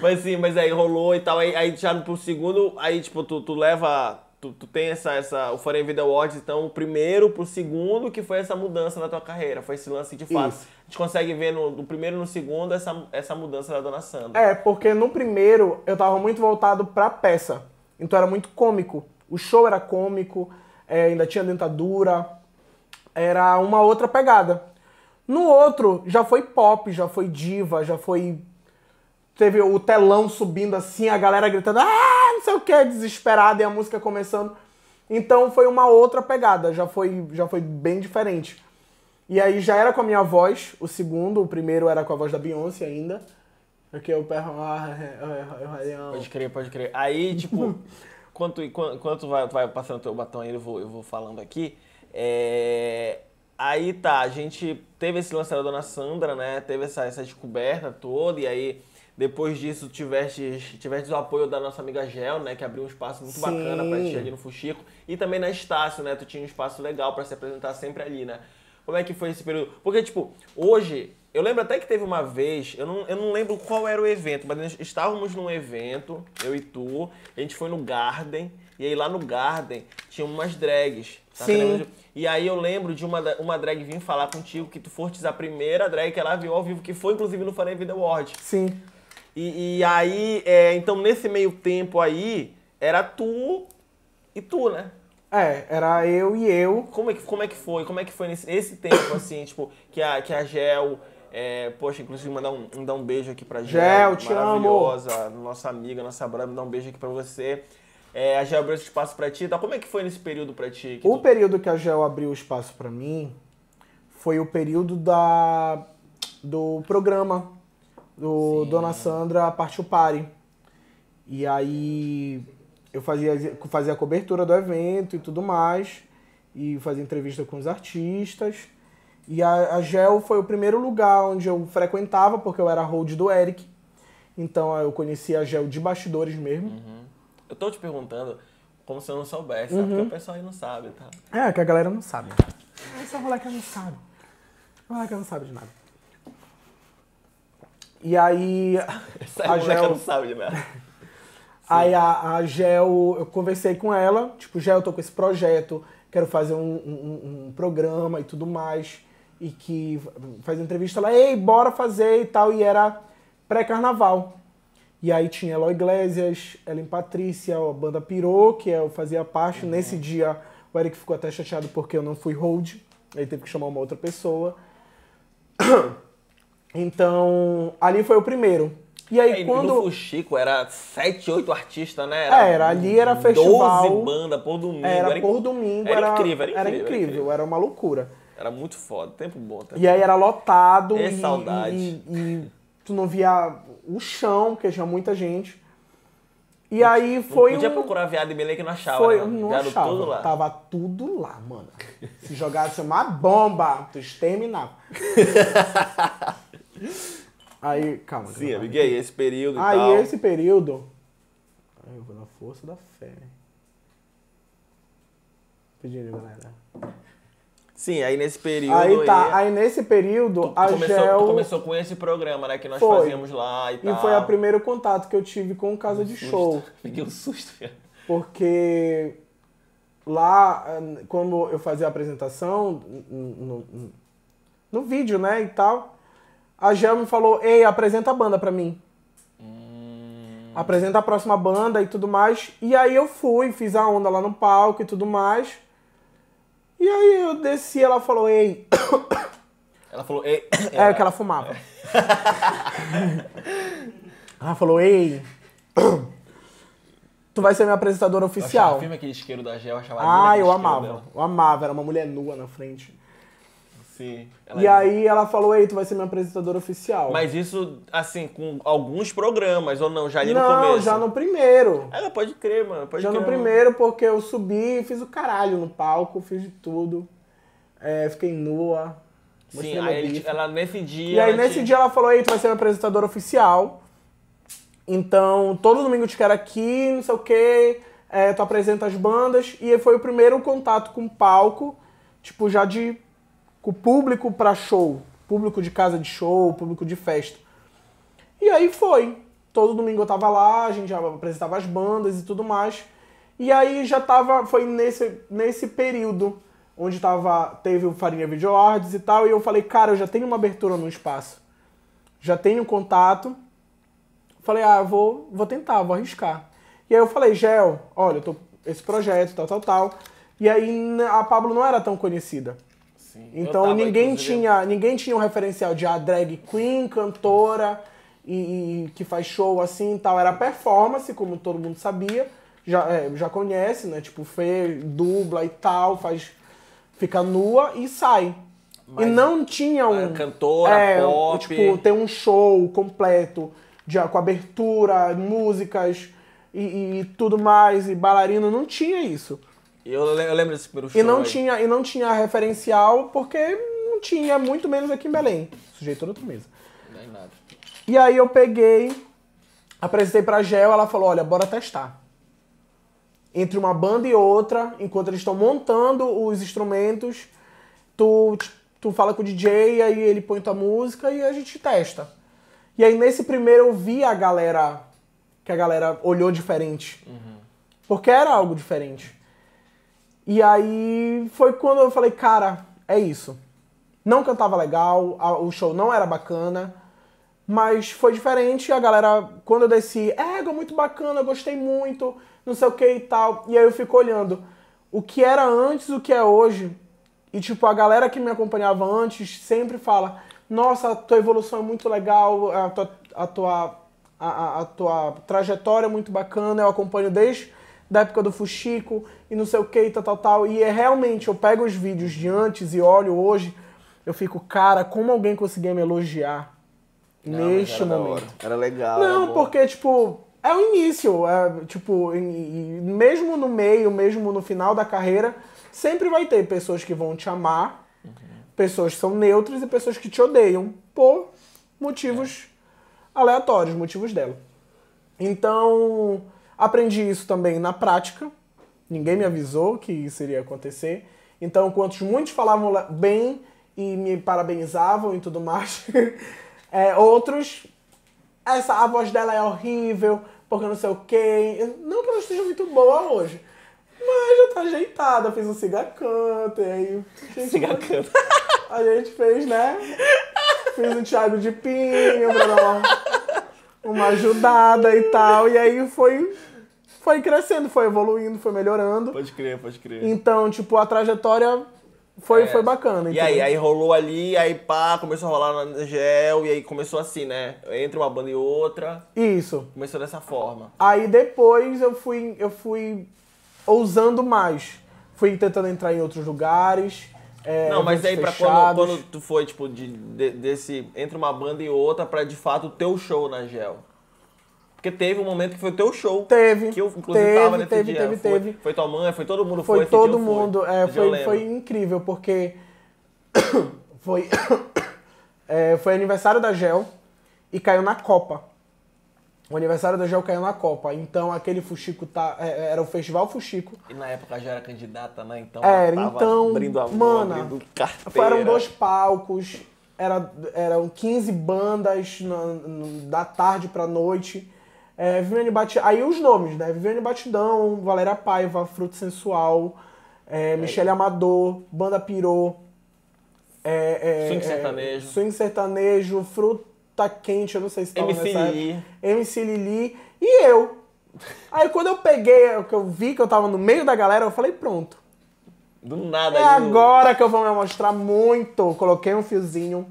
mas sim, mas aí rolou e tal. Aí, aí já pro segundo, aí tipo, tu, tu leva tu, tu tem essa, essa, o Foreign Vida Awards, então, o primeiro pro segundo, que foi essa mudança na tua carreira, foi esse lance de fato. Isso. A gente consegue ver no, primeiro e no segundo essa, essa mudança da Dona Sandra. É, porque no primeiro eu tava muito voltado pra peça, então era muito cômico. O show era cômico, é, ainda tinha dentadura, era uma outra pegada. No outro, já foi pop, já foi diva, já foi teve o telão subindo assim, a galera gritando, ah, não sei o que, desesperada, e a música começando. Então foi uma outra pegada, já foi, já foi bem diferente. E aí já era com a minha voz, o segundo, o primeiro era com a voz da Beyoncé ainda. Porque eu perro. Pode crer, pode crer. Aí, tipo, quanto, quanto vai, vai passando o teu batom aí, eu vou, eu vou falando aqui. É, aí tá, a gente teve esse lance da Dona Sandra, né? Teve essa, essa descoberta toda, e aí depois disso, tiveste, tiveste o apoio da nossa amiga Gel, né? Que abriu um espaço muito Sim. bacana pra gente ali no Fuxico. E também na Estácio, né? Tu tinha um espaço legal para se apresentar sempre ali, né? Como é que foi esse período? Porque, tipo, hoje, eu lembro até que teve uma vez, eu não, eu não lembro qual era o evento, mas nós estávamos num evento, eu e tu, a gente foi no Garden, e aí lá no Garden tinha umas drags. Tá Sim. E aí eu lembro de uma, uma drag vir falar contigo que tu fortes a primeira drag que ela viu ao vivo, que foi inclusive no Funny Vida Award. Sim. E, e aí, é, então nesse meio tempo aí, era tu e tu, né? É, era eu e eu. Como é que, como é que foi? Como é que foi nesse esse tempo, assim, tipo, que a, que a Gel. É, poxa, inclusive mandar um, dar um beijo aqui pra Gel. Gel, te maravilhosa, amo. nossa amiga, nossa brava, mandar um beijo aqui pra você. É, a Gel abriu esse espaço pra ti. Tá? Como é que foi nesse período pra ti? O tu... período que a Gel abriu espaço pra mim foi o período da do programa do Sim. Dona Sandra partiu pare. E aí eu fazia, fazia a cobertura do evento e tudo mais, e fazia entrevista com os artistas. E a, a Gel foi o primeiro lugar onde eu frequentava, porque eu era hold do Eric. Então eu conhecia a Gel de bastidores mesmo. Uhum. Eu tô te perguntando como se eu não soubesse, uhum. porque o pessoal aí não sabe, tá? É, que a galera não sabe. Essa é moleque não sabe. A moleque não sabe de nada. E aí. Essa a Gel não sabe né? aí a, a Gel, eu conversei com ela, tipo, Gel, eu tô com esse projeto, quero fazer um, um, um programa e tudo mais. E que faz entrevista lá, ei, bora fazer e tal. E era pré-carnaval. E aí tinha Eloy Iglesias, Ellen Patrícia, a banda Pirou, que é, eu fazia parte. Uhum. Nesse dia o Eric ficou até chateado porque eu não fui hold. Aí teve que chamar uma outra pessoa. Então, ali foi o primeiro. E aí, é, quando. O Chico era sete oito artistas, né? É, era, era ali era festival. 12 bandas por domingo. Era, era por domingo. Era, era, incrível, era, incrível, era incrível, era incrível. Era uma loucura. Era muito foda, tempo bom. Tempo e aí era lotado. É e, saudade. E, e, tu não via o chão, porque tinha muita gente. E não, aí foi. Não podia um... procurar viado e Belém que não achava. Foi, né? não viado achava. Tudo lá. Tava tudo lá, mano. Se jogasse uma bomba, tu exterminava. Aí, calma. Sim, amigo, e aí, esse período e aí, tal. esse período. Aí eu vou na força da fé. Pedindo, galera. Sim, aí nesse período. Aí tá, aí, é- aí nesse período, tu, tu a começou, Gel. Tu começou com esse programa, né? Que nós foi. fazíamos lá e tal. E foi o primeiro contato que eu tive com Casa um de susto. Show. Fiquei um susto, Porque lá, quando eu fazia a apresentação, no, no, no vídeo, né? E tal a Gel me falou: Ei, apresenta a banda pra mim. Hum. Apresenta a próxima banda e tudo mais. E aí eu fui, fiz a onda lá no palco e tudo mais. E aí eu desci, ela falou: Ei. Ela falou: Ei. É, é, que ela fumava. É. ela falou: Ei. tu vai ser minha apresentadora oficial. Eu filme aquele isqueiro da Gel, eu achava Ah, eu amava. Dela. Eu amava, era uma mulher nua na frente. Sim. e é... aí ela falou, ei, tu vai ser minha apresentadora oficial. Mas isso, assim, com alguns programas, ou não? Já ali não, no começo? Não, já no primeiro. Ela pode crer, mano. Pode já crer, no mano. primeiro, porque eu subi e fiz o caralho no palco, fiz de tudo. É, fiquei nua. Sim, aí ele, ela nesse dia... E aí nesse te... dia ela falou, ei, tu vai ser minha apresentadora oficial. Então, todo domingo eu te quero aqui, não sei o quê. É, tu apresenta as bandas. E foi o primeiro contato com o palco, tipo, já de com o público para show, público de casa de show, público de festa. E aí foi. Todo domingo eu tava lá, a gente já apresentava as bandas e tudo mais. E aí já tava, foi nesse, nesse período onde tava, teve o Farinha Video Arts e tal, e eu falei, cara, eu já tenho uma abertura no espaço. Já tenho contato. Falei, ah, vou, vou tentar, vou arriscar. E aí eu falei, Gel, olha, eu tô esse projeto, tal, tal, tal. E aí a Pablo não era tão conhecida. Então tava, ninguém inclusive... tinha ninguém tinha um referencial de a drag queen, cantora e, e que faz show assim e tal. Era performance, como todo mundo sabia, já, é, já conhece, né? Tipo, Fê, dubla e tal, faz. Fica nua e sai. Mas e não tinha um. Cantora, é, pop. Tipo, ter um show completo de, com abertura, músicas e, e, tudo mais, e bailarino, não tinha isso. Eu, eu lembro desse primeiro show. E não, tinha, e não tinha referencial porque não tinha, muito menos aqui em Belém. Sujeito outro outra mesa. Nem é nada. E aí eu peguei, apresentei pra Gel, ela falou: olha, bora testar. Entre uma banda e outra, enquanto eles estão montando os instrumentos, tu, tu fala com o DJ, aí ele põe tua música e a gente testa. E aí nesse primeiro eu vi a galera, que a galera olhou diferente. Uhum. Porque era algo diferente. E aí foi quando eu falei, cara, é isso. Não cantava legal, a, o show não era bacana, mas foi diferente. A galera, quando eu desci, é, muito bacana, gostei muito, não sei o que e tal. E aí eu fico olhando o que era antes, o que é hoje. E tipo, a galera que me acompanhava antes sempre fala: nossa, a tua evolução é muito legal, a tua, a tua, a, a tua trajetória é muito bacana, eu acompanho desde da época do Fuxico e não sei o que, tal, tal, tal. E é realmente, eu pego os vídeos de antes e olho hoje, eu fico, cara, como alguém conseguia me elogiar não, neste era momento? Era legal. Não, porque, tipo, é o início. É, tipo, mesmo no meio, mesmo no final da carreira, sempre vai ter pessoas que vão te amar, uhum. pessoas que são neutras e pessoas que te odeiam por motivos é. aleatórios, motivos dela. Então Aprendi isso também na prática. Ninguém me avisou que isso iria acontecer. Então, enquanto muitos falavam bem e me parabenizavam e tudo mais, é, outros, essa a voz dela é horrível, porque não sei o quê. Não que ela não esteja muito boa hoje. Mas já tá ajeitada, fiz um cigacanta, e aí. Cigacanta. A gente fez, né? Fiz um Thiago de Pinho pra dar uma uma ajudada e tal. E aí foi foi crescendo, foi evoluindo, foi melhorando. Pode crer, pode crer. Então, tipo, a trajetória foi, é. foi bacana. E aí, aí rolou ali, aí pá, começou a rolar na gel, e aí começou assim, né? Entre uma banda e outra. Isso. Começou dessa forma. Aí depois eu fui, eu fui ousando mais. Fui tentando entrar em outros lugares. É, não, mas aí pra quando, quando, tu foi, tipo, de, de, desse. Entre uma banda e outra, pra de fato o teu show na gel. Porque teve um momento que foi o teu show. Teve. Que eu, inclusive, teve, tava nesse teve, dia. Teve, foi, teve. Foi tua mãe, foi todo mundo, foi. É, foi todo mundo. Foi, é, foi, foi incrível, porque foi, é, foi aniversário da Gel e caiu na Copa. O aniversário da Gel caiu na Copa, então aquele Fuxico tá, é, é, era o Festival Fuxico. E na época já era candidata, né? Então era, então, abrindo a abrindo carteira. Foram dois palcos, era, eram 15 bandas na, na, da tarde pra noite. É, Viviane Batidão, aí os nomes, né? Viviane Batidão, Valéria Paiva, Fruto Sensual, é, é. Michele Amador, Banda Pirô. É, é swing sertanejo. Swing sertanejo, Fruto tá quente, eu não sei se tá MC Lili. MC Lili e eu. Aí quando eu peguei, é que eu vi que eu tava no meio da galera, eu falei, pronto. Do nada. É agora que eu vou me mostrar muito. Coloquei um fiozinho.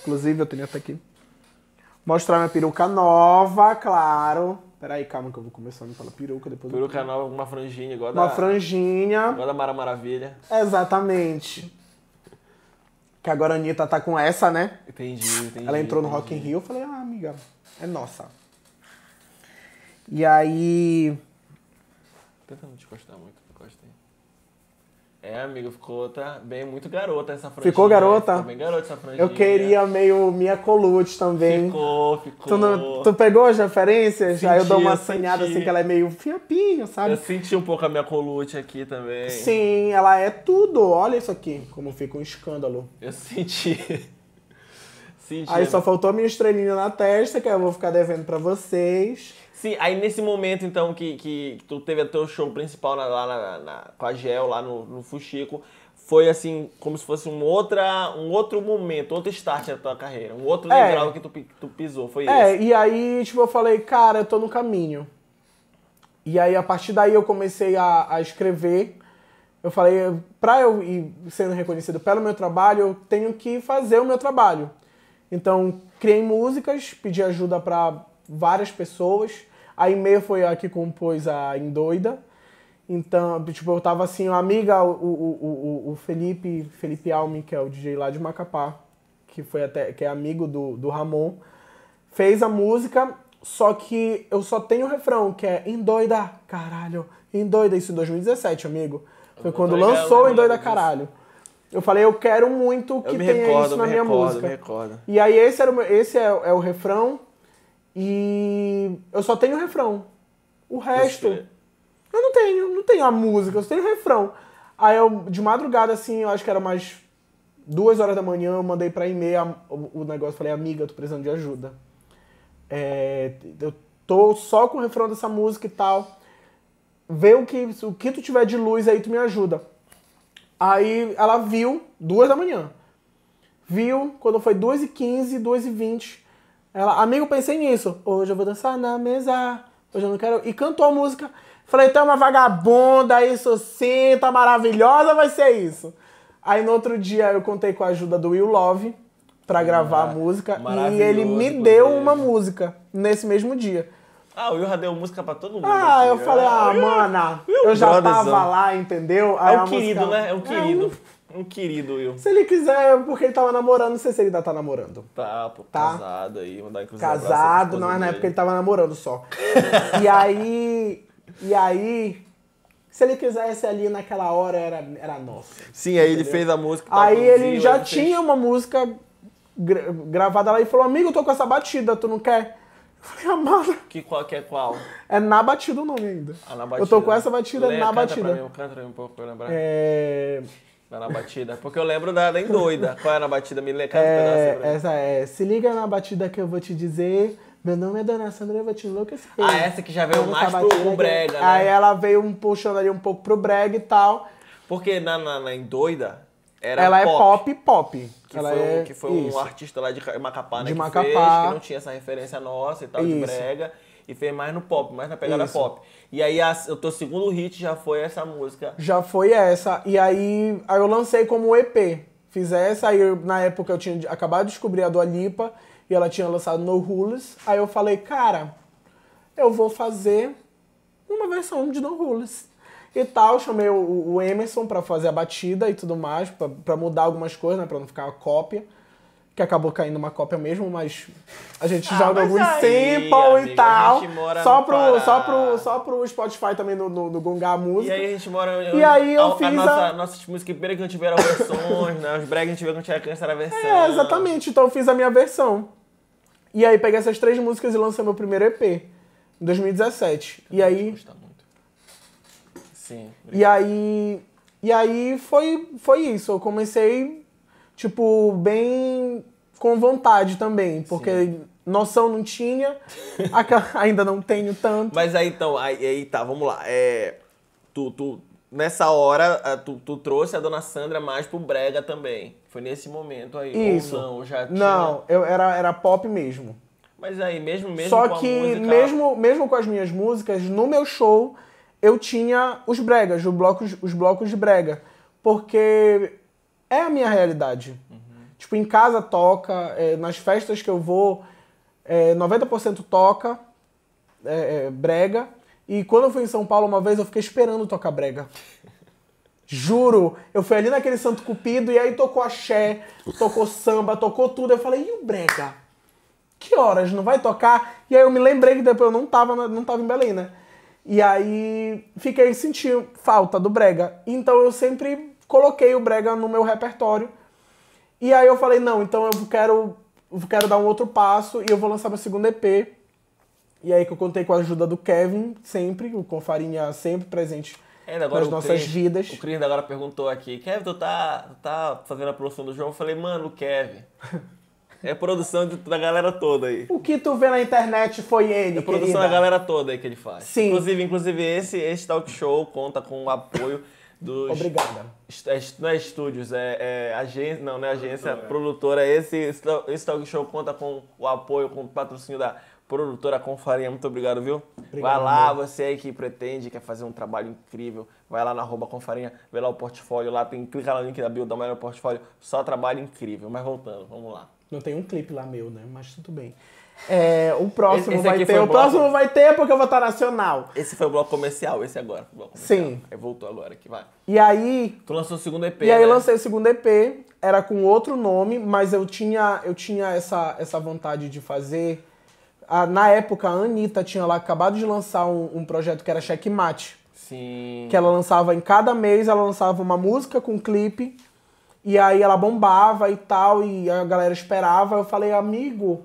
Inclusive, eu tenho até aqui. Mostrar minha peruca nova, claro. Peraí, calma que eu vou começando pela peruca, depois... Peruca eu... nova, uma franjinha, igual da... Uma franjinha. Igual da Mara Maravilha. Exatamente. Que agora a Anitta tá com essa, né? Entendi, entendi. Ela entrou no Rock in Rio, eu falei, ah, amiga, é nossa. E aí. Tentando te encostar muito. É, amigo, ficou tá, bem muito garota essa franja Ficou garota? Ficou bem garota essa franjinha. Eu queria meio minha colute também. Ficou, ficou. Tu, não, tu pegou as referências? Senti, Aí eu dou uma assanhada assim que ela é meio fiapinho, sabe? Eu senti um pouco a minha colute aqui também. Sim, ela é tudo. Olha isso aqui, como fica um escândalo. Eu senti. senti. Aí só faltou a minha estrelinha na testa, que eu vou ficar devendo para vocês. Sim, aí nesse momento, então, que, que tu teve o teu show principal na, lá na, na, com a Gel, lá no, no Fuxico, foi assim, como se fosse um, outra, um outro momento, outro start da tua carreira, um outro é. degrau que tu, tu pisou, foi isso. É, esse. e aí, tipo, eu falei, cara, eu tô no caminho. E aí, a partir daí, eu comecei a, a escrever. Eu falei, pra eu ir sendo reconhecido pelo meu trabalho, eu tenho que fazer o meu trabalho. Então, criei músicas, pedi ajuda para várias pessoas. A meio foi a que compôs a Indoida, Então, tipo, eu tava assim, a amiga, o, o, o, o Felipe, Felipe Almi, que é o DJ lá de Macapá, que foi até, que é amigo do, do Ramon, fez a música, só que eu só tenho o refrão, que é Indoida, caralho, Indoida isso em 2017, amigo. Foi quando ligado, lançou Indoida, caralho. Eu falei, eu quero muito que tenha recordo, isso na minha recordo, música. E aí esse, era o, esse é, é o refrão, e eu só tenho o refrão. O resto. Eu não tenho, não tenho a música, eu só tenho o refrão. Aí eu, de madrugada, assim, eu acho que era mais duas horas da manhã, eu mandei pra e-mail o negócio, falei, amiga, eu tô precisando de ajuda. É, eu tô só com o refrão dessa música e tal. Vê o que, o que tu tiver de luz aí, tu me ajuda. Aí ela viu, duas da manhã. Viu, quando foi 2h15, 2h20, ela, amigo, pensei nisso. Hoje eu vou dançar na mesa. Hoje eu não quero. E cantou a música. Falei, tá uma vagabunda, isso sim, tá maravilhosa, vai ser isso. Aí no outro dia eu contei com a ajuda do Will Love pra gravar a música. E ele me deu é. uma música nesse mesmo dia. Ah, o Will já deu música pra todo mundo. Ah, assim. eu né? falei, ah, ah mana, eu, já tava lá, entendeu? É Aí é o querido, música... né? É o querido. É um... Um querido, Will. Se ele quiser, é porque ele tava namorando, não sei se ele ainda tá namorando. Tá, pô, tá? casado aí, mandar inclusive Casado, não, mas na época ele tava namorando só. e aí. E aí. Se ele quisesse ali naquela hora, era, era nosso. Sim, aí entendeu? ele fez a música. Tá aí ele já ele tinha fez... uma música gra gravada lá e falou: Amigo, eu tô com essa batida, tu não quer? Eu falei, amada. Ah, que qual que é qual? É na batida o nome ainda. Ah, na batida. Eu tô com essa batida na canta batida. Pra mim, canta pra mim um pouco pra eu lembrar. É. Vai na batida. Porque eu lembro da nem doida. Qual era a batida? Me é, um Essa é. Se liga na batida que eu vou te dizer. Meu nome é Dona Sandra, eu vou te enlouquecer. Ah, essa que já veio mais pro, brega, né? Aí ela veio um puxando ali um pouco pro brega e tal. Porque na, na, na Endoida era Ela é pop, é pop pop. Que ela foi, um, é... que foi um artista lá de Macapá, né? De Macapá. Fez, que não tinha essa referência nossa e tal, isso. de brega e fez mais no pop, mais na pegada Isso. pop. E aí o teu segundo hit já foi essa música. Já foi essa. E aí, aí eu lancei como EP. Fiz essa, aí eu, na época eu tinha acabado de descobrir a Dua Lipa e ela tinha lançado No Rules. Aí eu falei, cara, eu vou fazer uma versão de No Rules e tal. Chamei o, o Emerson para fazer a batida e tudo mais, para mudar algumas coisas, né, para não ficar uma cópia que acabou caindo uma cópia mesmo, mas a gente ah, joga alguns aí, amiga, e tal. Só pro, só, pro, só pro Spotify também no, no, no Música. E aí a gente mora. E aí eu a, fiz. A a... nossas músicas primeiro que não tiveram versões, né? Os breaks não tiveram que alcançar a é, versão. É, exatamente. Então eu fiz a minha versão. E aí peguei essas três músicas e lancei meu primeiro EP, em 2017. Eu é e aí. muito. Sim. E aí. E aí foi, foi isso. Eu comecei tipo, bem com vontade também, porque Sim. noção não tinha, ainda não tenho tanto. Mas aí então, aí, aí tá, vamos lá. É, tu, tu, nessa hora, tu, tu, trouxe a dona Sandra mais pro Brega também. Foi nesse momento aí. Isso. Ou não, já tinha... Não, eu era, era pop mesmo. Mas aí, mesmo, mesmo Só que, música... mesmo, mesmo com as minhas músicas, no meu show, eu tinha os bregas, os blocos, os blocos de brega. Porque é a minha realidade. Uhum. Tipo, em casa toca, é, nas festas que eu vou, é, 90% toca é, é, brega. E quando eu fui em São Paulo uma vez, eu fiquei esperando tocar brega. Juro, eu fui ali naquele Santo Cupido e aí tocou axé, tocou samba, tocou tudo. Eu falei, e o brega? Que horas? Não vai tocar? E aí eu me lembrei que depois eu não tava, não tava em Belém, né? E aí fiquei sentindo falta do brega. Então eu sempre coloquei o brega no meu repertório. E aí eu falei, não, então eu quero, eu quero dar um outro passo e eu vou lançar meu segundo EP. E aí que eu contei com a ajuda do Kevin, sempre, o Confarinha sempre presente Ainda é, agora nas nossas Chris, vidas. O Cris agora perguntou aqui, Kevin, tu tá, tá fazendo a produção do João? Eu falei, mano, o Kevin. É produção de, da galera toda aí. O que tu vê na internet foi ele. É produção querida. da galera toda aí que ele faz. Sim. Inclusive, inclusive esse, esse talk show conta com o apoio dos, Obrigada. É não é estúdios, é, é agência, não, não é agência, produtora. É esse, esse talk show conta com o apoio, com o patrocínio da produtora Confarinha. Muito obrigado, viu? Obrigado, vai lá, meu. você aí que pretende, quer fazer um trabalho incrível, vai lá na arroba Confarinha, vê lá o portfólio, lá tem, clica lá no link da bio, dá uma olhada no portfólio, só trabalho incrível. Mas voltando, vamos lá. Não tem um clipe lá meu, né? Mas tudo bem. É, o próximo esse, esse vai ter. O, o próximo vai ter porque eu vou estar nacional. Esse foi o bloco comercial, esse agora. Sim. É, voltou agora que vai. E aí. Tu lançou o segundo EP. E né? aí lancei o segundo EP, era com outro nome, mas eu tinha, eu tinha essa, essa vontade de fazer. Ah, na época, a Anitta tinha lá acabado de lançar um, um projeto que era Checkmate. Sim. Que ela lançava em cada mês, ela lançava uma música com um clipe. E aí ela bombava e tal, e a galera esperava. Eu falei, amigo,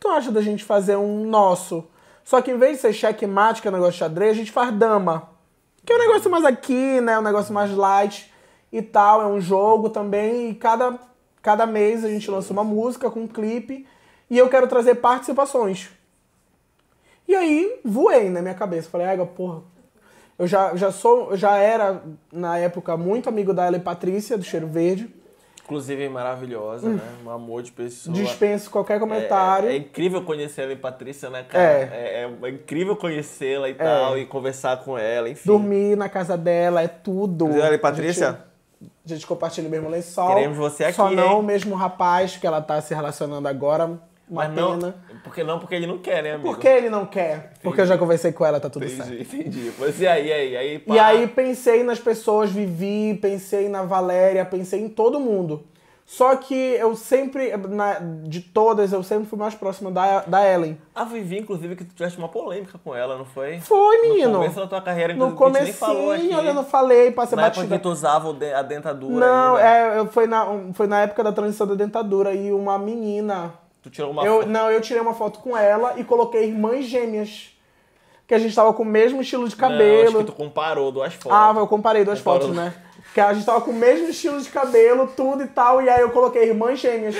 tu acha da gente fazer um nosso? Só que em vez de ser checkmate, que é um negócio de xadrez, a gente faz dama. Que é um negócio mais aqui, né? Um negócio mais light e tal. É um jogo também. E cada, cada mês a gente lança uma música com um clipe. E eu quero trazer participações. E aí voei na minha cabeça. Falei, ah, porra. Eu já, já sou, já era, na época, muito amigo da Ellen Patrícia, do Cheiro Verde. Inclusive maravilhosa, hum. né? Um amor de pessoa. Dispenso qualquer é, comentário. É, é incrível conhecer ela e Patrícia, né, cara? É. É, é, é incrível conhecê-la e é. tal, e conversar com ela, enfim. Dormir na casa dela, é tudo. Mas, Ellen Patrícia? A gente, a gente compartilha o mesmo lençol. Queremos você aqui, Só não hein? o mesmo rapaz que ela tá se relacionando agora. Uma Mas não, pena. Porque não, porque ele não quer, né, amigo? Porque ele não quer. Entendi. Porque eu já conversei com ela, tá tudo entendi, certo. Entendi, e aí, aí, aí pá. E aí pensei nas pessoas, vivi, pensei na Valéria, pensei em todo mundo. Só que eu sempre, na, de todas, eu sempre fui mais próxima da, da Ellen. A Vivi, inclusive, que tu tiveste uma polêmica com ela, não foi? Foi, menino. No começo da tua carreira, No começo, eu não falei, passei na batida. Na época que tu usava a dentadura. Não, ainda. é, foi, na, foi na época da transição da dentadura. E uma menina Tu tirou uma eu, foto? Não, eu tirei uma foto com ela e coloquei irmãs gêmeas. Que a gente tava com o mesmo estilo de cabelo. Não, acho que tu comparou duas fotos. Ah, eu comparei duas comparou. fotos, né? Que a gente tava com o mesmo estilo de cabelo, tudo e tal, e aí eu coloquei irmãs gêmeas.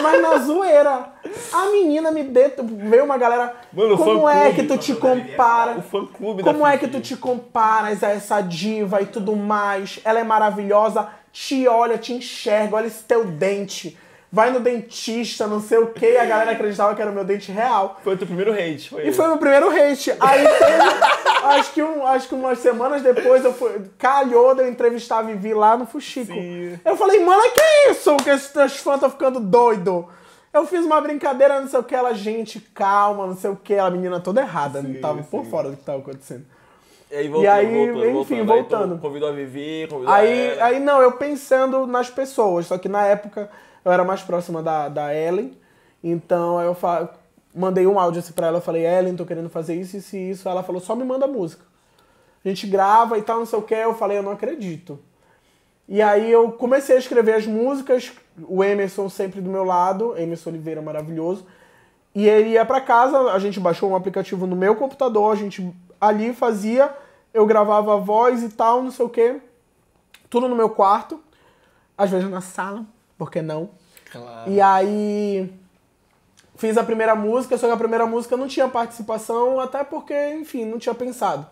Mas na zoeira, a menina me deu. Veio uma galera. Mano, é é como é que tu te compara? O fã clube Como é que tu te comparas a essa diva e tudo mais? Ela é maravilhosa, te olha, te enxerga, olha esse teu dente vai no dentista, não sei o que, a galera acreditava que era o meu dente real. Foi o teu primeiro hate, foi. E foi foi meu primeiro hate. Aí acho, que um, acho que umas semanas depois eu fui, calhou de eu entrevistar a Vivi lá no Fuxico. Sim. Eu falei, mano, que é isso? Que esses teus fãs estão ficando doido. Eu fiz uma brincadeira, não sei o que, ela, gente, calma, não sei o que, a menina toda errada, sim, não tava sim. por fora do que tava acontecendo. E aí, voltou, e aí voltou, enfim, voltando. voltando. Aí, convidou a Vivi, convidou aí, a ela. Aí, não, eu pensando nas pessoas, só que na época eu era mais próxima da, da Ellen. Então eu mandei um áudio assim pra ela, eu falei, Ellen, tô querendo fazer isso, isso e isso. Ela falou, só me manda música. A gente grava e tal, não sei o que. Eu falei, eu não acredito. E aí eu comecei a escrever as músicas, o Emerson sempre do meu lado, Emerson Oliveira maravilhoso. E ele ia para casa, a gente baixou um aplicativo no meu computador, a gente ali fazia, eu gravava a voz e tal, não sei o que. Tudo no meu quarto, às vezes na sala por que não? Claro. E aí fiz a primeira música, só que a primeira música não tinha participação, até porque, enfim, não tinha pensado.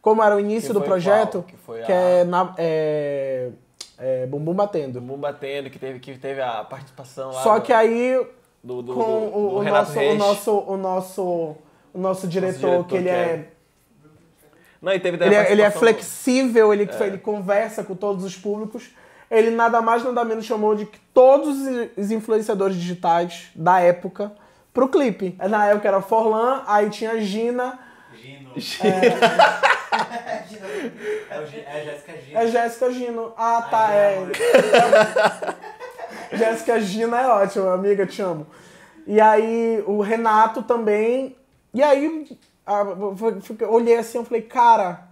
Como era o início que do projeto, que, foi que é, na, é, é Bumbum Batendo. Bumbum Batendo, que teve, que teve a participação lá. Só do, que aí, do, do, com o, o nosso, o, nosso, o, nosso, o nosso diretor, nosso diretor que ele que é... é... Não, ele, ele, é, é flexível, ele, é. ele conversa com todos os públicos ele nada mais nada menos chamou de todos os influenciadores digitais da época pro clipe. Na época era Forlan, aí tinha Gina. Gino. É. Gino. É... É, é a Jéssica Gino. É Jéssica Gino. Ah, tá, é. Jéssica Gina é ótima, amiga, te amo. E aí o Renato também. E aí eu olhei assim, eu falei, cara,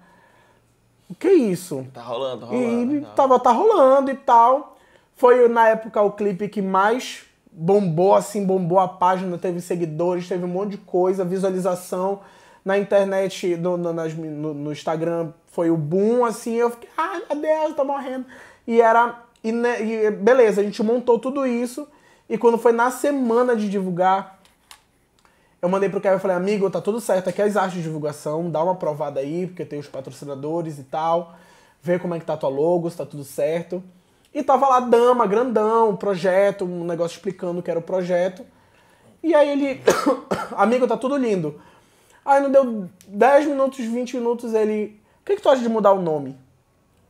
o que é isso? Tá rolando, tá rolando. E tá. tava tá rolando e tal. Foi na época o clipe que mais bombou, assim, bombou a página, teve seguidores, teve um monte de coisa, visualização na internet, no, no, nas, no, no Instagram foi o boom, assim, eu fiquei, ai ah, meu Deus, tá morrendo. E era. E, né, e beleza, a gente montou tudo isso. E quando foi na semana de divulgar, eu mandei pro Kevin e falei, amigo, tá tudo certo, aqui é as artes de divulgação, dá uma provada aí, porque tem os patrocinadores e tal. Vê como é que tá a tua logo, se tá tudo certo. E tava lá dama, grandão, projeto, um negócio explicando o que era o projeto. E aí ele, amigo, tá tudo lindo. Aí não deu 10 minutos, 20 minutos, ele, o que, que tu acha de mudar o nome?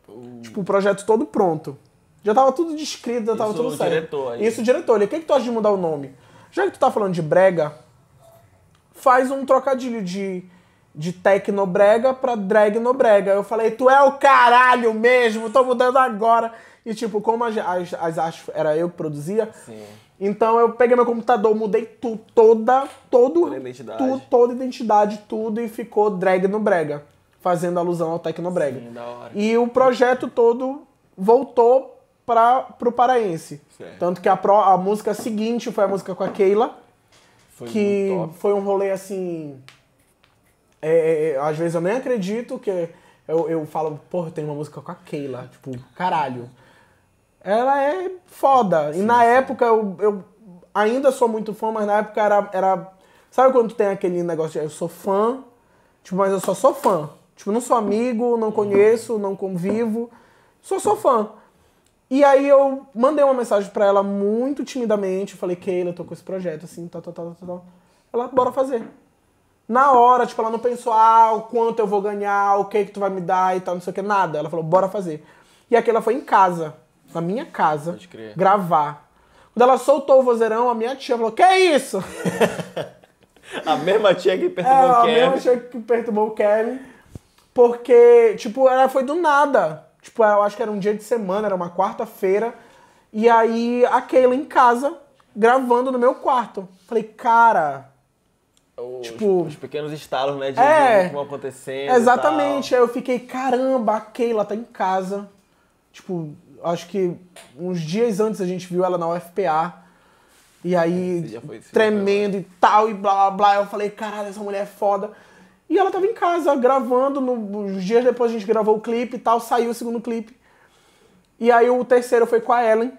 Uh. Tipo, o projeto todo pronto. Já tava tudo descrito, já tava Isso tudo certo. Diretor, aí. Isso, diretor. Ele, o que, que tu acha de mudar o nome? Já que tu tá falando de brega, faz um trocadilho de, de tecnobrega pra drag nobrega. Eu falei, tu é o caralho mesmo, tô mudando agora. E tipo, como as, as, as artes era eu que produzia, Sim. então eu peguei meu computador, mudei tu, toda, todo, toda identidade. Tu, toda identidade, tudo, e ficou drag nobrega, fazendo alusão ao tecnobrega. E o projeto todo voltou para pro paraense. Certo. Tanto que a, pro, a música seguinte foi a música com a Keila, foi que foi um rolê assim. É, é, é, às vezes eu nem acredito que eu, eu falo, porra, tem uma música com a Keila, tipo, caralho. Ela é foda. Sim, e na sim. época eu, eu ainda sou muito fã, mas na época era, era. Sabe quando tem aquele negócio de eu sou fã, tipo, mas eu só sou fã. Tipo, não sou amigo, não conheço, não convivo, só sou fã. E aí eu mandei uma mensagem para ela muito timidamente, falei, Keila, eu tô com esse projeto, assim, tal, tal, tal, tal, tal. Ela, bora fazer. Na hora, tipo, ela não pensou, ah, o quanto eu vou ganhar, o que que tu vai me dar e tal, não sei o que, nada. Ela falou, bora fazer. E aqui ela foi em casa, na minha casa, gravar. Quando ela soltou o vozeirão, a minha tia falou, que é isso? a mesma tia que é, perturbou é, o Kevin. a mesma tia que perturbou o Kevin. Porque, tipo, ela foi do nada tipo, eu acho que era um dia de semana, era uma quarta-feira. E aí a Keila em casa, gravando no meu quarto. Falei, cara. Tipo, os, tipo, os pequenos estalos, né? De, é, acontecendo. Exatamente. Aí eu fiquei, caramba, a Keila tá em casa. Tipo, acho que uns dias antes a gente viu ela na UFPA. E aí, é, tremendo e tal, e blá blá blá. Eu falei, caralho, essa mulher é foda. E ela tava em casa gravando, no, uns dias depois a gente gravou o clipe e tal, saiu o segundo clipe. E aí o terceiro foi com a Ellen,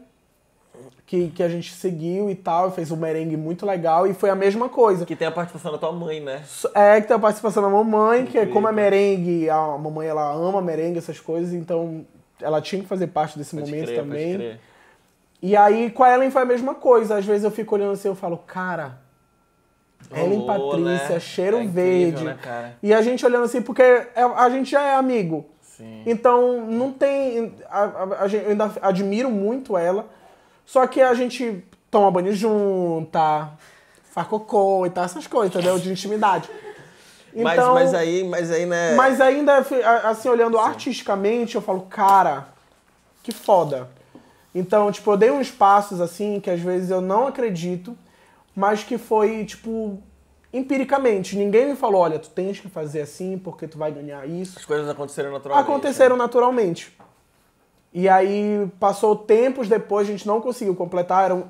que, que a gente seguiu e tal, fez um merengue muito legal e foi a mesma coisa. Que tem a participação da tua mãe, né? É, que tem a participação da mamãe, que, que é como é merengue, a mamãe ela ama merengue, essas coisas, então ela tinha que fazer parte desse pode momento crer, também. Pode crer. E aí com a Ellen foi a mesma coisa. Às vezes eu fico olhando assim, eu falo, cara, Ellen e Patrícia, né? Cheiro é Verde. Incrível, né, e a gente olhando assim, porque é, a gente já é amigo. Sim. Então, não tem. A, a, a, eu ainda admiro muito ela. Só que a gente toma banho junta, faz cocô e tal, essas coisas, entendeu? De intimidade. Então, mas, mas aí, mas aí, né? Mas ainda, assim, olhando Sim. artisticamente, eu falo, cara, que foda. Então, tipo, eu dei uns passos assim que às vezes eu não acredito mas que foi, tipo, empiricamente. Ninguém me falou, olha, tu tens que fazer assim porque tu vai ganhar isso. As coisas aconteceram naturalmente. Né? Aconteceram né? naturalmente. E aí passou tempos depois, a gente não conseguiu completar. Eram,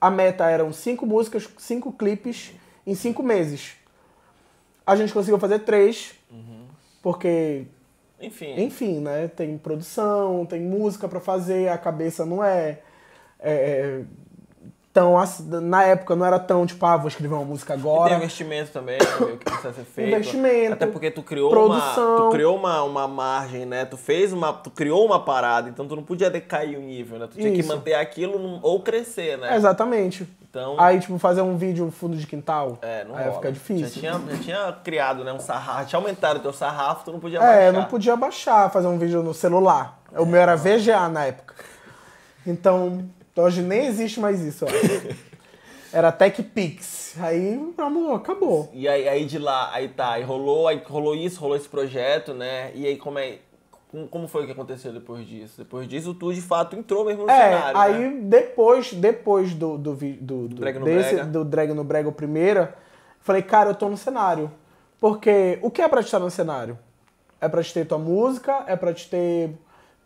a meta eram cinco músicas, cinco clipes em cinco meses. A gente conseguiu fazer três, uhum. porque. Enfim. Enfim, né? Tem produção, tem música para fazer, a cabeça não é, é, é tão. Na época não era tão tipo, ah, vou escrever uma música agora. E tem investimento também, né, que precisa ser feito. Investimento. Até porque tu criou produção. uma. Tu criou uma, uma margem, né? Tu fez uma. Tu criou uma parada, então tu não podia decair o nível, né? Tu tinha Isso. que manter aquilo ou crescer, né? Exatamente. Então, aí, tipo, fazer um vídeo fundo de quintal. É, não aí rola. fica difícil. Já tinha, já tinha criado, né, um sarrafo. Tinha aumentado o teu sarrafo, tu não podia é, baixar. É, não podia baixar, fazer um vídeo no celular. É, o meu era VGA na época. Então, então hoje nem existe mais isso, Era TechPix. Aí, amor, acabou. E aí, aí, de lá, aí tá, aí rolou, aí rolou isso, rolou esse projeto, né? E aí como é. Como foi que aconteceu depois disso? Depois disso, tu de fato entrou mesmo no é, cenário. Né? Aí né? depois, depois do, do, do, do drag no desse, brega. do Drag no Brega, o primeiro, falei, cara, eu tô no cenário. Porque o que é pra estar no cenário? É pra te ter tua música, é pra te ter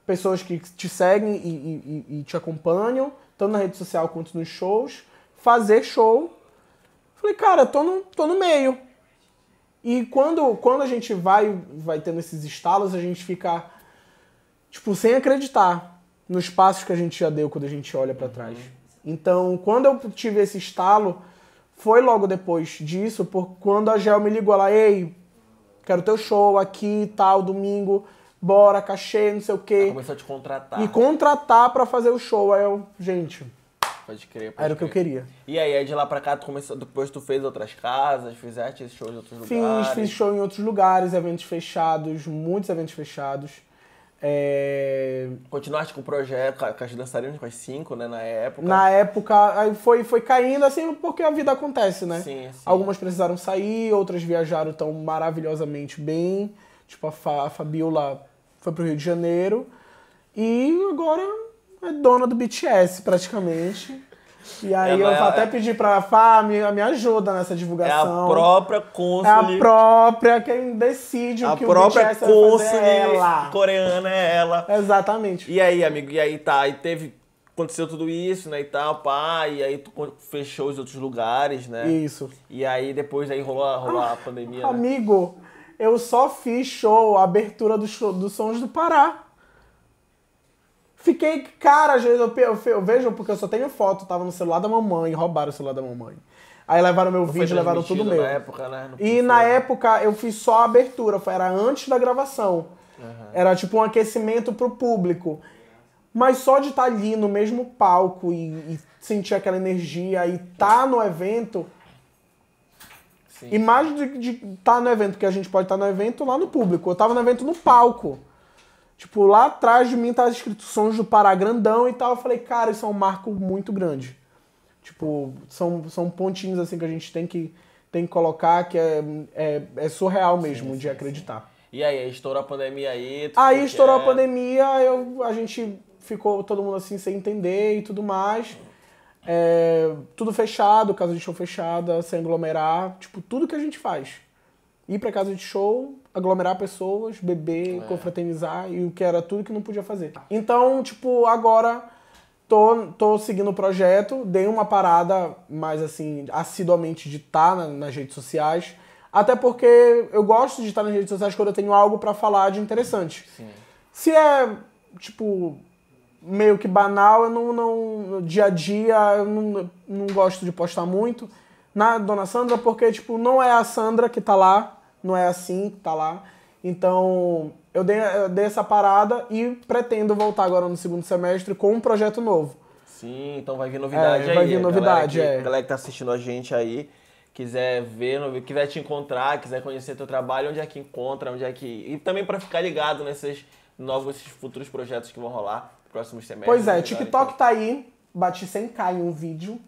pessoas que te seguem e, e, e te acompanham, tanto na rede social quanto nos shows, fazer show. Falei, cara, tô no, tô no meio. E quando, quando a gente vai, vai tendo esses estalos, a gente fica, tipo, sem acreditar nos passos que a gente já deu quando a gente olha para trás. Então, quando eu tive esse estalo, foi logo depois disso, por quando a Gel me ligou lá, ei, quero teu show aqui e tal, domingo bora, cachê, não sei o quê. Ela começou a te contratar. Me contratar para fazer o show. Aí eu, gente. Pode crer, pode Era o que eu queria. E aí, aí de lá pra cá, tu começou, depois tu fez outras casas, fizeste shows em outros fiz, lugares? Fiz, fiz show em outros lugares, eventos fechados, muitos eventos fechados. É... Continuaste com o projeto, com as dançarinas, com as cinco, né, na época? Na época, aí foi, foi caindo, assim, porque a vida acontece, né? Sim, sim. Algumas precisaram sair, outras viajaram tão maravilhosamente bem. Tipo, a, Fa, a Fabiola foi pro Rio de Janeiro e agora é dona do BTS praticamente. E aí Ela eu vou é até pedir pra Fá, me, me ajuda nessa divulgação. É a própria cônsule. É a própria quem decide o que própria o BTS cônsule é ela. coreana é ela. Exatamente. E aí, amigo, e aí tá, e teve aconteceu tudo isso, né, e tal, pá, e aí tu fechou os outros lugares, né? Isso. E aí depois aí rolou, rolou ah, a pandemia, né? Amigo, né? eu só fiz show, abertura dos do Sons do Pará. Fiquei, cara, às vezes eu, eu, vejo, porque eu só tenho foto, tava no celular da mamãe, roubaram o celular da mamãe. Aí levaram meu não vídeo, levaram tudo meu. Na época, né? E foi. na época eu fiz só a abertura, era antes da gravação. Uhum. Era tipo um aquecimento pro público. Mas só de estar tá ali no mesmo palco e, e sentir aquela energia e estar tá no evento, Sim. de estar tá no evento, porque a gente pode estar tá no evento lá no público. Eu tava no evento no palco. Tipo, lá atrás de mim tá escrito Sons do Pará grandão e tal. Eu falei, cara, isso é um marco muito grande. Tipo, são, são pontinhos assim que a gente tem que, tem que colocar que é, é, é surreal mesmo sim, de sim, acreditar. Sim. E aí, estourou a pandemia aí? Aí estourou a pandemia, eu, a gente ficou todo mundo assim sem entender e tudo mais. É, tudo fechado, casa de show fechada, sem aglomerar, tipo, tudo que a gente faz. Ir pra casa de show, aglomerar pessoas, beber, é. confraternizar e o que era tudo que não podia fazer. Então, tipo, agora tô, tô seguindo o projeto, dei uma parada mais assim, assiduamente de estar tá nas redes sociais. Até porque eu gosto de estar tá nas redes sociais quando eu tenho algo para falar de interessante. Sim. Se é, tipo, meio que banal, eu não, não no dia a dia eu não, não gosto de postar muito na Dona Sandra, porque tipo, não é a Sandra que tá lá, não é assim que tá lá. Então, eu dei, eu dei essa parada e pretendo voltar agora no segundo semestre com um projeto novo. Sim, então vai vir novidade é, aí. Vai vir novidade, galera que, é. Galera que tá assistindo a gente aí, quiser ver, quiser te encontrar, quiser conhecer teu trabalho, onde é que encontra, onde é que. E também para ficar ligado nesses novos futuros projetos que vão rolar próximos semestres. Pois é, né, TikTok então. tá aí, bati 100k em um vídeo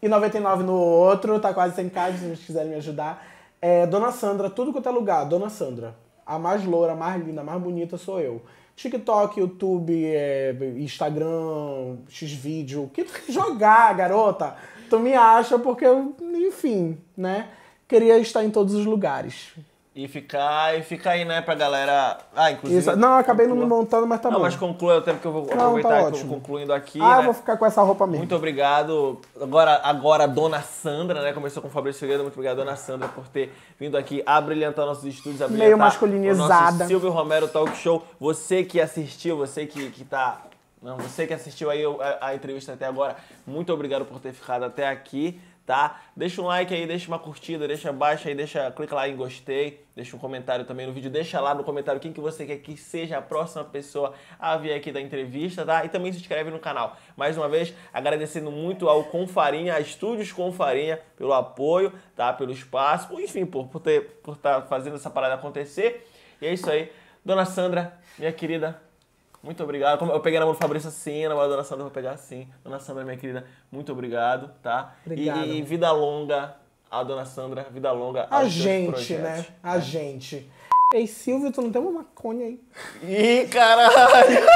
e 99 no outro, tá quase 100k se vocês quiserem me ajudar. É, Dona Sandra, tudo quanto é lugar, Dona Sandra. A mais loura, a mais linda, a mais bonita sou eu. TikTok, YouTube, é, Instagram, Xvideo, o que tu jogar, garota? Tu me acha porque, enfim, né? Queria estar em todos os lugares. E ficar, e ficar aí, né, pra galera. Ah, inclusive. Isso. Não, acabei conclua... não me montando, mas tá não, bom. Não, mas conclua o tempo que eu vou aproveitar não, tá concluindo aqui. Ah, né? eu vou ficar com essa roupa mesmo. Muito obrigado. Agora, agora dona Sandra, né? Começou com o Fabrício Figueiredo. Muito obrigado, dona Sandra, por ter vindo aqui abrilhantar nossos estúdios. Abrilhantar Meio masculinizada. O nosso Silvio Romero Talk Show. Você que assistiu, você que, que tá. Não, você que assistiu aí a, a entrevista até agora, muito obrigado por ter ficado até aqui tá? Deixa um like aí, deixa uma curtida, deixa abaixo aí, deixa, clica lá em gostei, deixa um comentário também no vídeo, deixa lá no comentário quem que você quer que seja a próxima pessoa a vir aqui da entrevista, tá? E também se inscreve no canal. Mais uma vez, agradecendo muito ao Confarinha, a Estúdios Confarinha, pelo apoio, tá? Pelo espaço, enfim, por, por ter por estar tá fazendo essa parada acontecer. E é isso aí. Dona Sandra, minha querida, muito obrigado. eu peguei na mão do Fabrício assim, na mão da Dona Sandra eu vou pegar assim. Dona Sandra, minha querida, muito obrigado, tá? Obrigado. E, e vida longa a Dona Sandra, vida longa a gente, né? A né? gente. Ei, Silvio, tu não tem uma maconha aí? Ih, caralho!